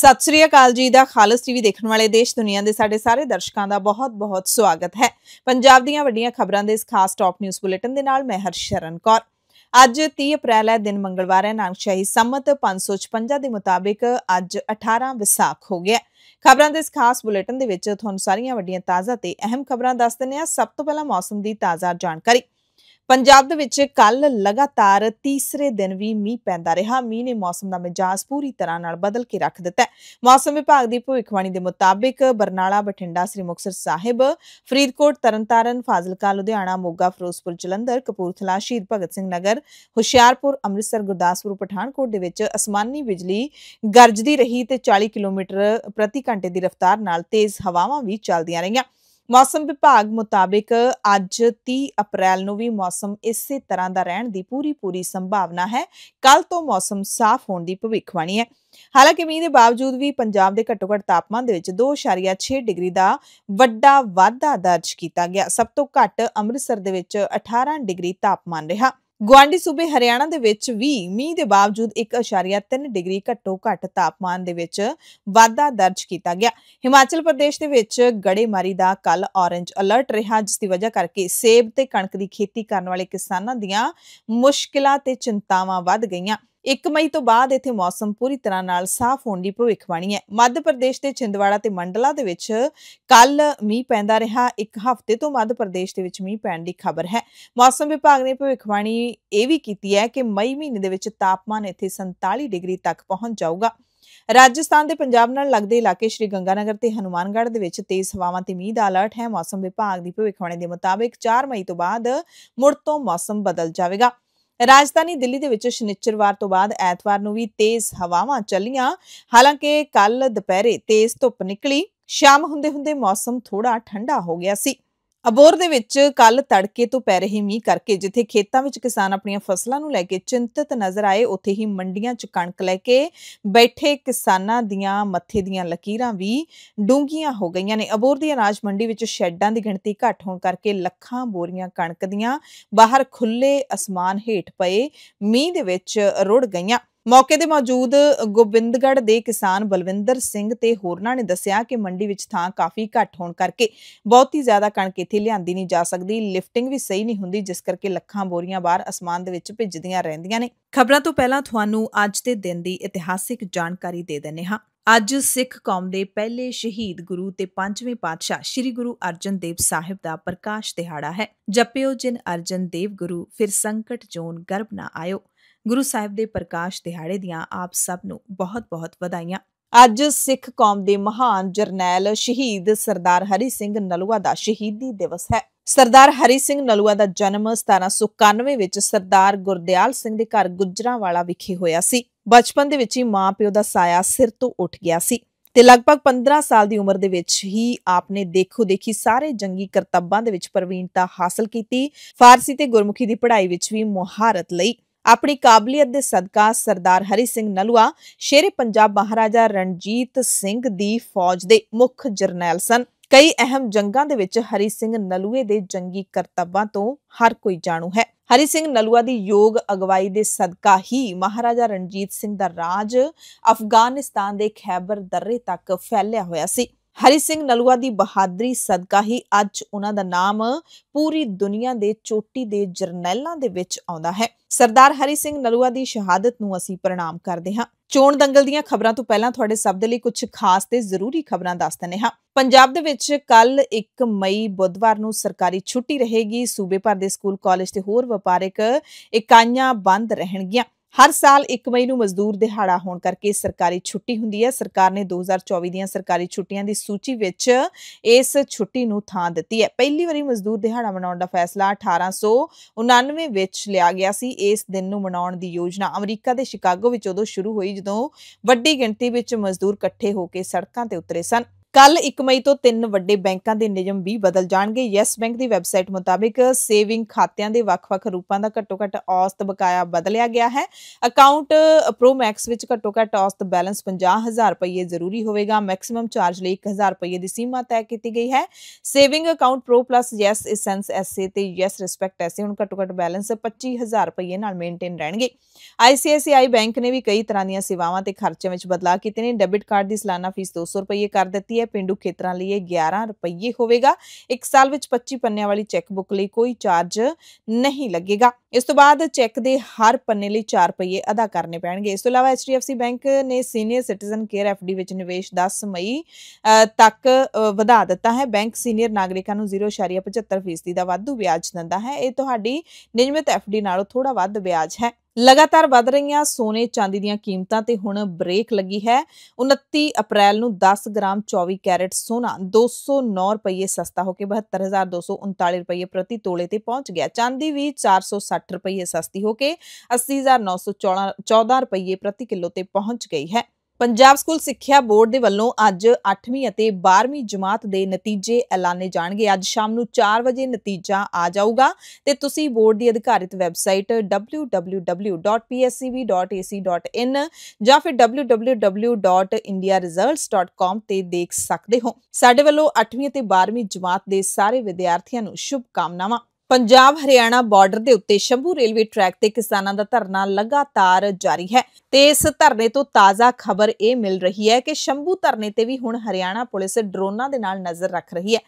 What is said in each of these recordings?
ਸਤਿ ਸ੍ਰੀ ਅਕਾਲ ਜੀ ਦਾ ਖਾਲਸ ਟੀਵੀ ਦੇਖਣ ਵਾਲੇ ਦੇਸ਼ ਦੁਨੀਆ ਦੇ ਸਾਡੇ ਸਾਰੇ ਦਰਸ਼ਕਾਂ ਦਾ ਬਹੁਤ-ਬਹੁਤ ਸਵਾਗਤ ਹੈ ਪੰਜਾਬ ਦੀਆਂ ਵੱਡੀਆਂ ਖਬਰਾਂ ਦੇ ਇਸ ਖਾਸ ਟਾਪ ਨਿਊਜ਼ ਬੁਲੇਟਿਨ ਦੇ ਨਾਲ ਮੈਂ ਹਰਸ਼ਰਨ ਕੌਰ ਅੱਜ 30 ਅਪ੍ਰੈਲ ਹੈ ਦਿਨ ਮੰਗਲਵਾਰ ਹੈ ਨਾਨਕਸ਼ਾਹੀ ਸੰਮਤ 556 ਦੇ ਮੁਤਾਬਿਕ ਅੱਜ 18 ਵਿਸਾਖ ਹੋ ਗਿਆ ਖਬਰਾਂ ਦੇ ਇਸ ਖਾਸ ਬੁਲੇਟਿਨ ਦੇ ਵਿੱਚ ਤੁਹਾਨੂੰ ਸਾਰੀਆਂ ਵੱਡੀਆਂ ਤਾਜ਼ਾ ਤੇ ਅਹਿਮ ਖਬਰਾਂ ਦੱਸ ਦਿੰਨੇ ਆ ਸਭ ਤੋਂ ਪਹਿਲਾਂ ਮੌਸਮ ਦੀ ਤਾਜ਼ਾ ਜਾਣਕਾਰੀ ਪੰਜਾਬ ਦੇ ਵਿੱਚ ਕੱਲ ਲਗਾਤਾਰ ਤੀਸਰੇ ਦਿਨ ਵੀ ਮੀਂਹ ਪੈਂਦਾ ਰਿਹਾ ਮੀਂਹ ਨੇ ਮੌਸਮ ਦਾ ਮਿਜਾਜ਼ ਪੂਰੀ ਤਰ੍ਹਾਂ ਨਾਲ ਬਦਲ ਕੇ ਰੱਖ ਦਿੱਤਾ ਹੈ ਮੌਸਮ ਵਿਭਾਗ ਦੀ ਭਵਿੱਖਬਾਣੀ ਦੇ ਮੁਤਾਬਿਕ ਬਰਨਾਲਾ ਬਠਿੰਡਾ ਸ੍ਰੀ ਮੁਕਤਸਰ ਸਾਹਿਬ ਫਰੀਦਕੋਟ ਤਰਨਤਾਰਨ ਫਾਜ਼ਿਲਕਾ ਲੁਧਿਆਣਾ ਮੋਗਾ ਫਿਰੋਜ਼ਪੁਰ ਜਲੰਧਰ ਕਪੂਰਥਲਾ ਸ਼ਹੀਦ ਭਗਤ ਸਿੰਘ ਨਗਰ ਹੁਸ਼ਿਆਰਪੁਰ ਅੰਮ੍ਰਿਤਸਰ ਗੁਰਦਾਸਪੁਰ ਪਠਾਨਕੋਟ ਦੇ ਵਿੱਚ ਅਸਮਾਨੀ ਬਿਜਲੀ ਗਰਜਦੀ ਰਹੀ ਤੇ 40 ਕਿਲੋਮੀਟਰ ਪ੍ਰਤੀ ਘੰਟੇ ਦੀ ਰਫ਼ਤਾਰ ਨਾਲ ਤੇਜ਼ ਹਵਾਵਾਂ ਵੀ ਚੱਲਦੀਆਂ ਰਹੀਆਂ ਮੌਸਮ ਵਿਭਾਗ ਮੁਤਾਬਕ ਅੱਜ 30 ਅਪ੍ਰੈਲ ਨੂੰ ਵੀ ਮੌਸਮ ਇਸੇ ਤਰ੍ਹਾਂ ਦਾ ਰਹਿਣ ਦੀ ਪੂਰੀ ਪੂਰੀ ਸੰਭਾਵਨਾ ਹੈ ਕੱਲ ਤੋਂ ਮੌਸਮ ਸਾਫ਼ ਹੋਣ ਦੀ ਭਵਿੱਖਬਾਣੀ ਹੈ ਹਾਲਾਂਕਿ ਮੀਂਹ ਦੇ ਬਾਵਜੂਦ ਵੀ ਪੰਜਾਬ ਦੇ ਘੱਟੋ-ਘੱਟ ਤਾਪਮਾਨ ਦੇ ਵਿੱਚ 2.6 ਡਿਗਰੀ ਦਾ ਵੱਡਾ ਵਾਧਾ ਦਰਜ ਕੀਤਾ ਗਿਆ ਸਭ ਤੋਂ ਘੱਟ ਅੰਮ੍ਰਿਤਸਰ ਦੇ ਵਿੱਚ 18 ਡਿਗਰੀ ਤਾਪਮਾਨ ਰਿਹਾ ਗਵਾਂਡੀ ਸੂਬੇ ਹਰਿਆਣਾ ਦੇ ਵਿੱਚ ਵੀ ਮੀਂਹ ਦੇ ਬਾਵਜੂਦ 1.3 ਡਿਗਰੀ ਘੱਟੋ ਘੱਟ ਤਾਪਮਾਨ ਦੇ ਵਿੱਚ ਵਾਧਾ ਦਰਜ ਕੀਤਾ ਗਿਆ ਹਿਮਾਚਲ ਪ੍ਰਦੇਸ਼ ਦੇ ਵਿੱਚ ਗੜੇਮਾਰੀ ਦਾ ਕੱਲ ਔਰੇਂਜ ਅਲਰਟ ਰਿਹਾ ਜਿਸ ਦੀ ਵਜ੍ਹਾ ਕਰਕੇ ਸੇਬ ਤੇ ਕਣਕ ਦੀ ਖੇਤੀ ਕਰਨ ਵਾਲੇ ਕਿਸਾਨਾਂ ਦੀਆਂ ਮੁਸ਼ਕਲਾਂ ਤੇ ਚਿੰਤਾਵਾਂ ਵੱਧ ਗਈਆਂ 1 ਮਈ ਤੋਂ ਬਾਅਦ ਇੱਥੇ ਮੌਸਮ ਪੂਰੀ ਤਰ੍ਹਾਂ ਨਾਲ ਸਾਫ਼ ਹੋਣ ਦੀ ਭਵਿੱਖਬਾਣੀ ਹੈ ਮੱਧ ਪ੍ਰਦੇਸ਼ ਦੇ ਛਿੰਦਵਾੜਾ ਤੇ ਮੰਡਲਾ ਦੇ ਵਿੱਚ ਕੱਲ ਮੀਂਹ ਪੈਂਦਾ ਰਿਹਾ ਇੱਕ ਹਫ਼ਤੇ ਤੋਂ ਮੱਧ ਪ੍ਰਦੇਸ਼ ਦੇ ਵਿੱਚ ਮੀਂਹ ਪੈਣ ਦੀ ਖਬਰ ਹੈ ਮੌਸਮ ਵਿਭਾਗ ਨੇ ਭਵਿੱਖਬਾਣੀ ਇਹ ਵੀ ਕੀਤੀ ਹੈ ਕਿ ਮਈ ਮਹੀਨੇ ਦੇ ਵਿੱਚ ਤਾਪਮਾਨ ਇੱਥੇ 47 ਡਿਗਰੀ ਤੱਕ ਪਹੁੰਚ ਜਾਊਗਾ ਰਾਜਸਥਾਨ ਦੇ ਪੰਜਾਬ ਨਾਲ ਲੱਗਦੇ ਇਲਾਕੇ ਸ਼੍ਰੀ ਗੰਗਾਨਗਰ ਤੇ ਹਨੂਮਾਨਗੜ੍ਹ ਦੇ ਵਿੱਚ ਤੇਜ਼ ਹਵਾਵਾਂ ਤੇ ਮੀਂਹ ਦਾ ਅਲਰਟ ਹੈ ਮੌਸਮ ਵਿਭਾਗ ਦੀ ਭਵਿੱਖਬਾਣੀ ਦੇ ਮੁਤਾਬਕ 4 ਮਈ ਤੋਂ ਬਾਅਦ ਮੁੜ ਤੋਂ ਮੌਸਮ ਬਦਲ ਜਾਵੇਗਾ ਰਾਜਧਾਨੀ ਦਿੱਲੀ ਦੇ ਵਿੱਚ ਸ਼ਨੀਚਰਵਾਰ ਤੋਂ ਬਾਅਦ ਐਤਵਾਰ ਨੂੰ ਵੀ ਤੇਜ਼ ਹਵਾਵਾਂ ਚੱਲੀਆਂ ਹਾਲਾਂਕਿ ਕੱਲ ਦੁਪਹਿਰੇ ਤੇਜ਼ ਧੁੱਪ ਨਿਕਲੀ ਸ਼ਾਮ ਹੁੰਦੇ ਹੁੰਦੇ ਮੌਸਮ ਥੋੜਾ ਠੰਡਾ ਹੋ ਗਿਆ ਸੀ ਅਬੋਰ ਦੇ ਵਿੱਚ ਕੱਲ ਤੜਕੇ ਤੋਂ ਪੈ ਰਹੇ ਮੀਂਹ ਕਰਕੇ ਜਿੱਥੇ ਖੇਤਾਂ ਵਿੱਚ ਕਿਸਾਨ ਆਪਣੀਆਂ ਫਸਲਾਂ ਨੂੰ ਲੈ ਕੇ ਚਿੰਤਤ ਨਜ਼ਰ ਆਏ ਉੱਥੇ ਹੀ ਮੰਡੀਆਂ 'ਚ ਕਣਕ ਲੈ ਕੇ ਬੈਠੇ ਕਿਸਾਨਾਂ ਦੀਆਂ ਮੱਥੇ ਦੀਆਂ ਲਕੀਰਾਂ ਵੀ ਡੂੰਗੀਆਂ ਹੋ ਗਈਆਂ ਨੇ ਅਬੋਰ ਦੀ ਅਨਾਜ ਮੰਡੀ ਵਿੱਚ ਸ਼ੈੱਡਾਂ ਦੀ ਗਿਣਤੀ ਘੱਟ ਹੋਣ ਕਰਕੇ ਲੱਖਾਂ ਬੋਰੀਆਂ ਕਣਕ ਦੀਆਂ ਬਾਹਰ ਖੁੱਲੇ ਅਸਮਾਨ ਹੇਠ ਪਏ ਮੀਂਹ ਦੇ ਵਿੱਚ ਰੁੜ ਗਈਆਂ ਮੌਕੇ ਤੇ ਮੌਜੂਦ ਗੋਬਿੰਦਗੜ ਦੇ ਕਿਸਾਨ ਬਲਵਿੰਦਰ ਸਿੰਘ ਤੇ ਹੋਰਨਾਂ ਨੇ ਦੱਸਿਆ ਕਿ ਮੰਡੀ ਵਿੱਚ ਥਾਂ ਕਾਫੀ ਘੱਟ ਹੋਣ ਕਰਕੇ ਬਹੁਤੀ ਜ਼ਿਆਦਾ ਕਣਕ ਇੱਥੇ ਲਿਆਂਦੀ ਨਹੀਂ ਜਾ ਸਕਦੀ ਲਿਫਟਿੰਗ ਵੀ ਸਹੀ ਨਹੀਂ ਹੁੰਦੀ ਜਿਸ ਕਰਕੇ ਲੱਖਾਂ ਬੋਰੀਆਂ ਬਾਹਰ ਅਸਮਾਨ ਦੇ ਵਿੱਚ ਭਿੱਜਦੀਆਂ ਰਹਿੰਦੀਆਂ ਨੇ ਖਬਰਾਂ ਤੋਂ ਪਹਿਲਾਂ ਤੁਹਾਨੂੰ ਅੱਜ ਦੇ ਦਿਨ ਦੀ ਇਤਿਹਾਸਿਕ ਜਾਣਕਾਰੀ ਦੇ ਦਿੰਨੇ ਹਾਂ ਅੱਜ ਸਿੱਖ ਕੌਮ ਦੇ ਪਹਿਲੇ ਸ਼ਹੀਦ ਗੁਰੂ ਤੇ ਪੰਜਵੇਂ ਪਾਤਸ਼ਾਹ ਸ੍ਰੀ ਗੁਰੂ ਅਰਜਨ ਦੇਵ ਸਾਹਿਬ ਦਾ ਪ੍ਰਕਾਸ਼ ਦਿਹਾੜਾ ਹੈ ਜਪਿਓ ਜਿਨ ਅਰਜਨ ਦੇਵ ਗੁਰੂ ਫਿਰ ਸੰਕਟ ਜੋਨ ਗਰਭ ਨਾ ਆਇਓ ਗੁਰੂ ਸਾਹਿਬ ਦੇ ਪ੍ਰਕਾਸ਼ ਦਿਹਾੜੇ ਦੀਆਂ ਆਪ ਸਭ ਨੂੰ ਬਹੁਤ-ਬਹੁਤ ਵਧਾਈਆਂ ਅੱਜ ਸਿੱਖ ਕੌਮ ਦੇ ਮਹਾਨ ਜਰਨੈਲ ਸ਼ਹੀਦ ਸਰਦਾਰ ਹਰੀ ਸਿੰਘ ਨਲੂਆ ਦਾ ਸ਼ਹੀਦੀ ਦਿਵਸ ਹੈ ਸਰਦਾਰ ਹਰੀ ਸਿੰਘ ਨਲੂਆ ਦਾ ਜਨਮ 1791 ਵਿੱਚ ਸਰਦਾਰ ਗੁਰਦਿਆਲ ਸਿੰਘ ਦੇ ਘਰ ਗੁਜਰਾਵਾਲਾ ਵਿਖੇ ਹੋਇਆ ਸੀ ਬਚਪਨ ਦੇ ਵਿੱਚ ਹੀ ਮਾਂ-ਪਿਓ ਦਾ ਸਾਇਆ ਸਿਰ ਤੋਂ ਉੱਠ ਗਿਆ ਸੀ ਤੇ ਲਗਭਗ 15 ਸਾਲ ਦੀ ਉਮਰ ਦੇ ਵਿੱਚ ਹੀ ਆਪਨੇ ਦੇਖੋ ਦੇਖੀ ਸਾਰੇ ਜੰਗੀ ਕਰਤੱਬਾਂ ਦੇ ਵਿੱਚ ਪ੍ਰਵੀਨਤਾ ਹਾਸਲ ਕੀਤੀ ਫਾਰਸੀ ਤੇ ਗੁਰਮੁਖੀ ਦੀ ਪੜ੍ਹਾਈ ਵਿੱਚ ਵੀ ਮੁਹਾਰਤ ਲਈ ਆਪਣੀ ਕਾਬਲੀਅਤ ਦੇ ਸਦਕਾ ਸਰਦਾਰ ਹਰੀ ਸਿੰਘ ਨਲੂਆ ਸ਼ੇਰੇ ਪੰਜਾਬ ਮਹਾਰਾਜਾ ਰਣਜੀਤ ਸਿੰਘ ਦੀ ਫੌਜ ਦੇ ਮੁੱਖ ਜਰਨੈਲ ਸਨ ਕਈ ਅਹਿਮ ਜੰਗਾਂ ਦੇ ਵਿੱਚ ਹਰੀ ਸਿੰਘ ਨਲੂਏ ਦੇ ਜੰਗੀ ਕਰਤੱਵਾਂ ਤੋਂ ਹਰ ਕੋਈ ਜਾਣੂ ਹੈ ਹਰੀ ਸਿੰਘ ਨਲੂਆ ਦੀ ਯੋਗ ਅਗਵਾਈ ਦੇ ਸਦਕਾ ਹੀ ਮਹਾਰਾਜਾ ਰਣਜੀਤ ਸਿੰਘ ਦਾ ਰਾਜ ਅਫਗਾਨਿਸਤਾਨ ਦੇ ਖੈਬਰ ਦਰੇ ਤੱਕ ਫੈਲਿਆ ਹੋਇਆ ਸੀ ਹਰੀ ਸਿੰਘ ਨਲੂਆ ਦੀ ਬਹਾਦਰੀ ਸਦਕਾ ਹੀ ਅੱਜ ਉਹਨਾਂ ਦਾ ਨਾਮ ਪੂਰੀ ਦੁਨੀਆ ਦੇ ਚੋਟੀ ਦੇ ਜਰਨੈਲਾਂ ਦੇ ਵਿੱਚ ਆਉਂਦਾ ਹੈ ਸਰਦਾਰ ਹਰੀ ਸਿੰਘ ਨਲੂਆ ਦੀ ਸ਼ਹਾਦਤ ਨੂੰ ਅਸੀਂ ਪ੍ਰਣਾਮ ਕਰਦੇ ਹਾਂ ਚੋਣ ਦੰਗਲ ਦੀਆਂ ਖਬਰਾਂ ਤੋਂ ਪਹਿਲਾਂ ਤੁਹਾਡੇ ਸਭ ਦੇ ਲਈ ਕੁਝ ਖਾਸ ਤੇ ਜ਼ਰੂਰੀ ਖਬਰਾਂ ਦੱਸ ਦਿੰਨੇ ਹਾਂ ਪੰਜਾਬ ਦੇ ਵਿੱਚ ਕੱਲ 1 ਮਈ ਬੁੱਧਵਾਰ ਨੂੰ ਸਰਕਾਰੀ ਛੁੱਟੀ ਰਹੇਗੀ ਸੂਬੇ ਭਰ ਦੇ ਸਕੂਲ ਕਾਲਜ ਤੇ ਹੋਰ ਵਪਾਰਕ ਇਕਾਈਆਂ ਬੰਦ ਰਹਿਣਗੀਆਂ ਹਰ ਸਾਲ 1 ਮਈ ਨੂੰ ਮਜ਼ਦੂਰ ਦਿਹਾੜਾ ਹੋਣ ਕਰਕੇ ਸਰਕਾਰੀ ਛੁੱਟੀ ਹੁੰਦੀ ਹੈ ਸਰਕਾਰ ਨੇ 2024 ਦੀਆਂ ਸਰਕਾਰੀ ਛੁੱਟੀਆਂ ਦੀ ਸੂਚੀ ਵਿੱਚ ਇਸ ਛੁੱਟੀ ਨੂੰ ਥਾਂ ਦਿੱਤੀ ਹੈ ਪਹਿਲੀ ਵਾਰੀ ਮਜ਼ਦੂਰ ਦਿਹਾੜਾ ਮਨਾਉਣ ਦਾ ਫੈਸਲਾ 1899 ਵਿੱਚ ਲਿਆ ਗਿਆ ਸੀ ਇਸ ਦਿਨ ਨੂੰ ਮਨਾਉਣ ਦੀ ਯੋਜਨਾ ਅਮਰੀਕਾ ਦੇ ਸ਼ਿਕਾਗੋ ਵਿੱਚ ਉਦੋਂ ਸ਼ੁਰੂ ਹੋਈ ਜਦੋਂ ਵੱਡੀ ਗਿਣਤੀ ਵਿੱਚ ਮਜ਼ਦੂਰ ਇਕੱਠੇ ਹੋ ਕੇ ਸੜਕਾਂ ਤੇ ਉਤਰੇ ਸਨ ਕੱਲ 1 ਮਈ ਤੋਂ ਤਿੰਨ ਵੱਡੇ ਬੈਂਕਾਂ ਦੇ ਨਿਯਮ ਵੀ ਬਦਲ ਜਾਣਗੇ ਯੈਸ ਬੈਂਕ ਦੀ ਵੈਬਸਾਈਟ ਮੁਤਾਬਿਕ ਸੇਵਿੰਗ ਖਾਤਿਆਂ ਦੇ ਵੱਖ-ਵੱਖ ਰੂਪਾਂ ਦਾ ਘੱਟੋ-ਘੱਟ ਔਸਤ ਬਕਾਇਆ ਬਦਲਿਆ ਗਿਆ ਹੈ ਅਕਾਊਂਟ ਪ੍ਰੋ ਮੈਕਸ ਵਿੱਚ ਘੱਟੋ-ਘੱਟ ਔਸਤ ਬੈਲੈਂਸ 50000 ਰੁਪਏ ਜ਼ਰੂਰੀ ਹੋਵੇਗਾ ਮੈਕਸਿਮਮ ਚਾਰਜ ਲਈ 1000 ਰੁਪਏ ਦੀ ਸੀਮਾ ਤੈਅ ਕੀਤੀ ਗਈ ਹੈ saving account pro plus yes essence SA ਤੇ ਯੈਸ ਰਿਸਪੈਕਟ ਐਸਏ ਹੁਣ ਘੱਟੋ-ਘੱਟ ਬੈਲੈਂਸ 25000 ਰੁਪਏ ਨਾਲ ਮੇਨਟੇਨ ਰਹਿਣਗੇ ਆਈਸੀਆਈਸੀਆਈ ਬੈਂਕ ਨੇ ਵੀ ਕਈ ਤਰ੍ਹਾਂ ਦੀਆਂ ਸੇਵਾਵਾਂ ਤੇ ਖਰਚਿਆਂ ਵਿੱਚ ਬਦਲਾਅ ਕੀਤੇ ਨੇ ਡੈਬਿਟ ਕਾਰਡ ਦੀ ਸਾਲਾਨਾ ਫੀਸ 200 ਰੁਪਏ ਕਰ ਦਿੱਤੀ ਹੈ ਪਿੰਡੂ ਖੇਤਰਾਂ ਲਈ ਇਹ 11 ਰੁਪਏ ਹੋਵੇਗਾ ਇੱਕ ਸਾਲ ਵਿੱਚ 25 ਪੰਨਿਆਂ ਵਾਲੀ ਚੈੱਕ ਬੁੱਕ ਲਈ ਕੋਈ ਚਾਰਜ ਨਹੀਂ ਲੱਗੇਗਾ ਇਸ ਤੋਂ ਬਾਅਦ ਚੈੱਕ ਦੇ ਹਰ ਪੰਨੇ ਲਈ 4 ਰੁਪਏ ਅਦਾ ਕਰਨੇ ਪੈਣਗੇ ਇਸ ਤੋਂ ਇਲਾਵਾ HDFC ਬੈਂਕ ਨੇ ਸੀਨੀਅਰ ਸਿਟੀਜ਼ਨ ਕੇਅਰ FD ਵਿੱਚ ਨਿਵੇਸ਼ 10 ਮਈ ਤੱਕ ਵਧਾ ਦਿੱਤਾ ਹੈ ਬੈਂਕ ਸੀਨੀਅਰ ਨਾਗਰਿਕਾਂ ਨੂੰ 0.75% ਦਾ ਵਾਧੂ ਵਿਆਜ ਦਿੰਦਾ ਹੈ ਇਹ ਤੁਹਾਡੀ ਨਿਯਮਿਤ FD ਨਾਲੋਂ ਥੋੜਾ ਵੱਧ ਵਿਆਜ ਹੈ ਲਗਾਤਾਰ ਵਧ ਰਹੀਆਂ ਸੋਨੇ ਚਾਂਦੀ ਦੀਆਂ ਕੀਮਤਾਂ ਤੇ ਹੁਣ ਬ੍ਰੇਕ ਲੱਗੀ ਹੈ 29 ਅਪ੍ਰੈਲ ਨੂੰ 10 ਗ੍ਰਾਮ 24 ਕੈਰਟ ਸੋਨਾ 209 ਰੁਪਏ ਸਸਤਾ ਹੋ ਕੇ 72239 ਰੁਪਏ ਪ੍ਰਤੀ ਤੋਲੇ ਤੇ ਪਹੁੰਚ ਗਿਆ ਚਾਂਦੀ ਵੀ 60 ਰੁਪਏ ਸਸਤੀ ਹੋ ਕੇ 80914 ਰੁਪਏ ਪ੍ਰਤੀ ਕਿਲੋ ਤੇ ਪਹੁੰਚ ਗਈ ਹੈ ਪੰਜਾਬ ਸਕੂਲ ਸਿੱਖਿਆ ਬੋਰਡ ਦੇ ਵੱਲੋਂ ਅੱਜ 8ਵੀਂ ਅਤੇ 12ਵੀਂ ਜਮਾਤ ਦੇ ਨਤੀਜੇ ਐਲਾਨੇ ਜਾਣਗੇ ਅੱਜ ਸ਼ਾਮ ਨੂੰ 4 ਵਜੇ ਨਤੀਜਾ ਆ ਜਾਊਗਾ ਤੇ ਤੁਸੀਂ ਬੋਰਡ ਦੀ ਅਧਿਕਾਰਿਤ ਵੈਬਸਾਈਟ www.pscb.ac.in ਜਾਂ ਫਿਰ www.indiaresults.com ਤੇ ਦੇਖ ਸਕਦੇ ਹੋ ਸਾਡੇ ਵੱਲੋਂ 8ਵੀਂ ਅਤੇ 12ਵੀਂ ਜਮਾਤ ਦੇ ਸਾਰੇ ਵਿਦਿਆਰਥੀਆਂ ਨੂੰ ਸ਼ੁਭ ਕਾਮਨਾਵਾਂ ਪੰਜਾਬ ਹਰਿਆਣਾ ਬਾਰਡਰ ਦੇ ਉੱਤੇ ਸ਼ੰਭੂ ਰੇਲਵੇ ਟਰੈਕ ਤੇ ਕਿਸਾਨਾਂ ਦਾ ਧਰਨਾ ਲਗਾਤਾਰ ਜਾਰੀ ਹੈ ਤੇ ਇਸ ਧਰਨੇ ਤੋਂ ਤਾਜ਼ਾ ਖਬਰ ਇਹ ਮਿਲ ਰਹੀ ਹੈ ਕਿ ਸ਼ੰਭੂ ਧਰਨੇ ਤੇ ਵੀ ਹੁਣ ਹਰਿਆਣਾ ਪੁਲਿਸ ਡਰੋਨਾਂ ਦੇ ਨਾਲ ਨਜ਼ਰ ਰੱਖ ਰਹੀ ਹੈ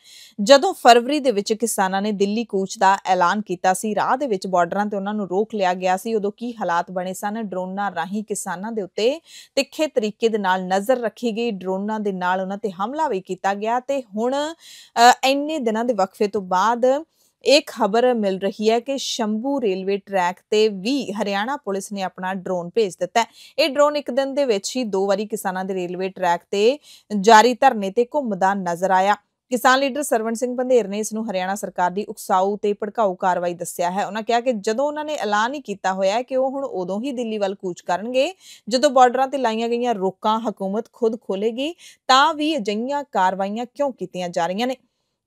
ਜਦੋਂ ਫਰਵਰੀ ਦੇ ਵਿੱਚ ਕਿਸਾਨਾਂ ਨੇ ਦਿੱਲੀ ਕੂਚ ਦਾ ਐਲਾਨ ਕੀਤਾ ਸੀ ਰਾਹ ਦੇ ਵਿੱਚ ਬਾਰਡਰਾਂ ਤੇ ਉਹਨਾਂ ਨੂੰ ਰੋਕ ਲਿਆ ਗਿਆ ਸੀ ਉਦੋਂ ਕੀ ਹਾਲਾਤ ਬਣੇ ਸਨ ਡਰੋਨਾਂ ਰਾਹੀਂ ਕਿਸਾਨਾਂ ਦੇ ਉੱਤੇ ਤਿੱਖੇ ਤਰੀਕੇ ਦੇ ਨਾਲ ਨਜ਼ਰ ਰੱਖੀ ਗਈ ਡਰੋਨਾਂ ਦੇ ਨਾਲ ਉਹਨਾਂ ਤੇ ਹਮਲਾ ਵੀ ਕੀਤਾ ਗਿਆ ਤੇ ਹੁਣ ਇੰਨੇ ਦਿਨਾਂ ਦੇ ਵਕਫੇ ਤੋਂ ਬਾਅਦ ਇੱਕ ਖਬਰ ਮਿਲ ਰਹੀ ਹੈ ਕਿ ਸ਼ੰਭੂ ਰੇਲਵੇ ਟਰੈਕ ਤੇ ਵੀ ਹਰਿਆਣਾ ਪੁਲਿਸ ਨੇ ਆਪਣਾ ਡਰੋਨ ਭੇਜ ਦਿੱਤਾ ਹੈ ਇਹ ਡਰੋਨ ਇੱਕ ਦਿਨ ਦੇ ਵਿੱਚ ਹੀ ਦੋ ਵਾਰੀ ਕਿਸਾਨਾਂ ਦੇ ਰੇਲਵੇ ਟਰੈਕ ਤੇ ਜਾਰੀ ਧਰਨੇ ਤੇ ਘੁੰਮਦਾ ਨਜ਼ਰ ਆਇਆ ਕਿਸਾਨ ਲੀਡਰ ਸਰਵਣ ਸਿੰਘ ਬੰਧੇਰ ਨੇ ਇਸ ਨੂੰ ਹਰਿਆਣਾ ਸਰਕਾਰ ਦੀ ਉਕਸਾਊ ਤੇ ਭੜਕਾਊ ਕਾਰਵਾਈ ਦੱਸਿਆ ਹੈ ਉਹਨਾਂ ਕਿਹਾ ਕਿ ਜਦੋਂ ਉਹਨਾਂ ਨੇ ਐਲਾਨ ਹੀ ਕੀਤਾ ਹੋਇਆ ਹੈ ਕਿ ਉਹ ਹੁਣ ਉਦੋਂ ਹੀ ਦਿੱਲੀ ਵੱਲ ਕੂਚ ਕਰਨਗੇ ਜਦੋਂ ਬਾਰਡਰਾਂ ਤੇ ਲਾਈਆਂ ਗਈਆਂ ਰੋਕਾਂ ਹਕੂਮਤ ਖੁਦ ਖੋਲੇਗੀ ਤਾਂ ਵੀ ਅਜਈਆਂ ਕਾਰਵਾਈਆਂ ਕਿਉਂ ਕੀਤੀਆਂ ਜਾ ਰਹੀਆਂ ਨੇ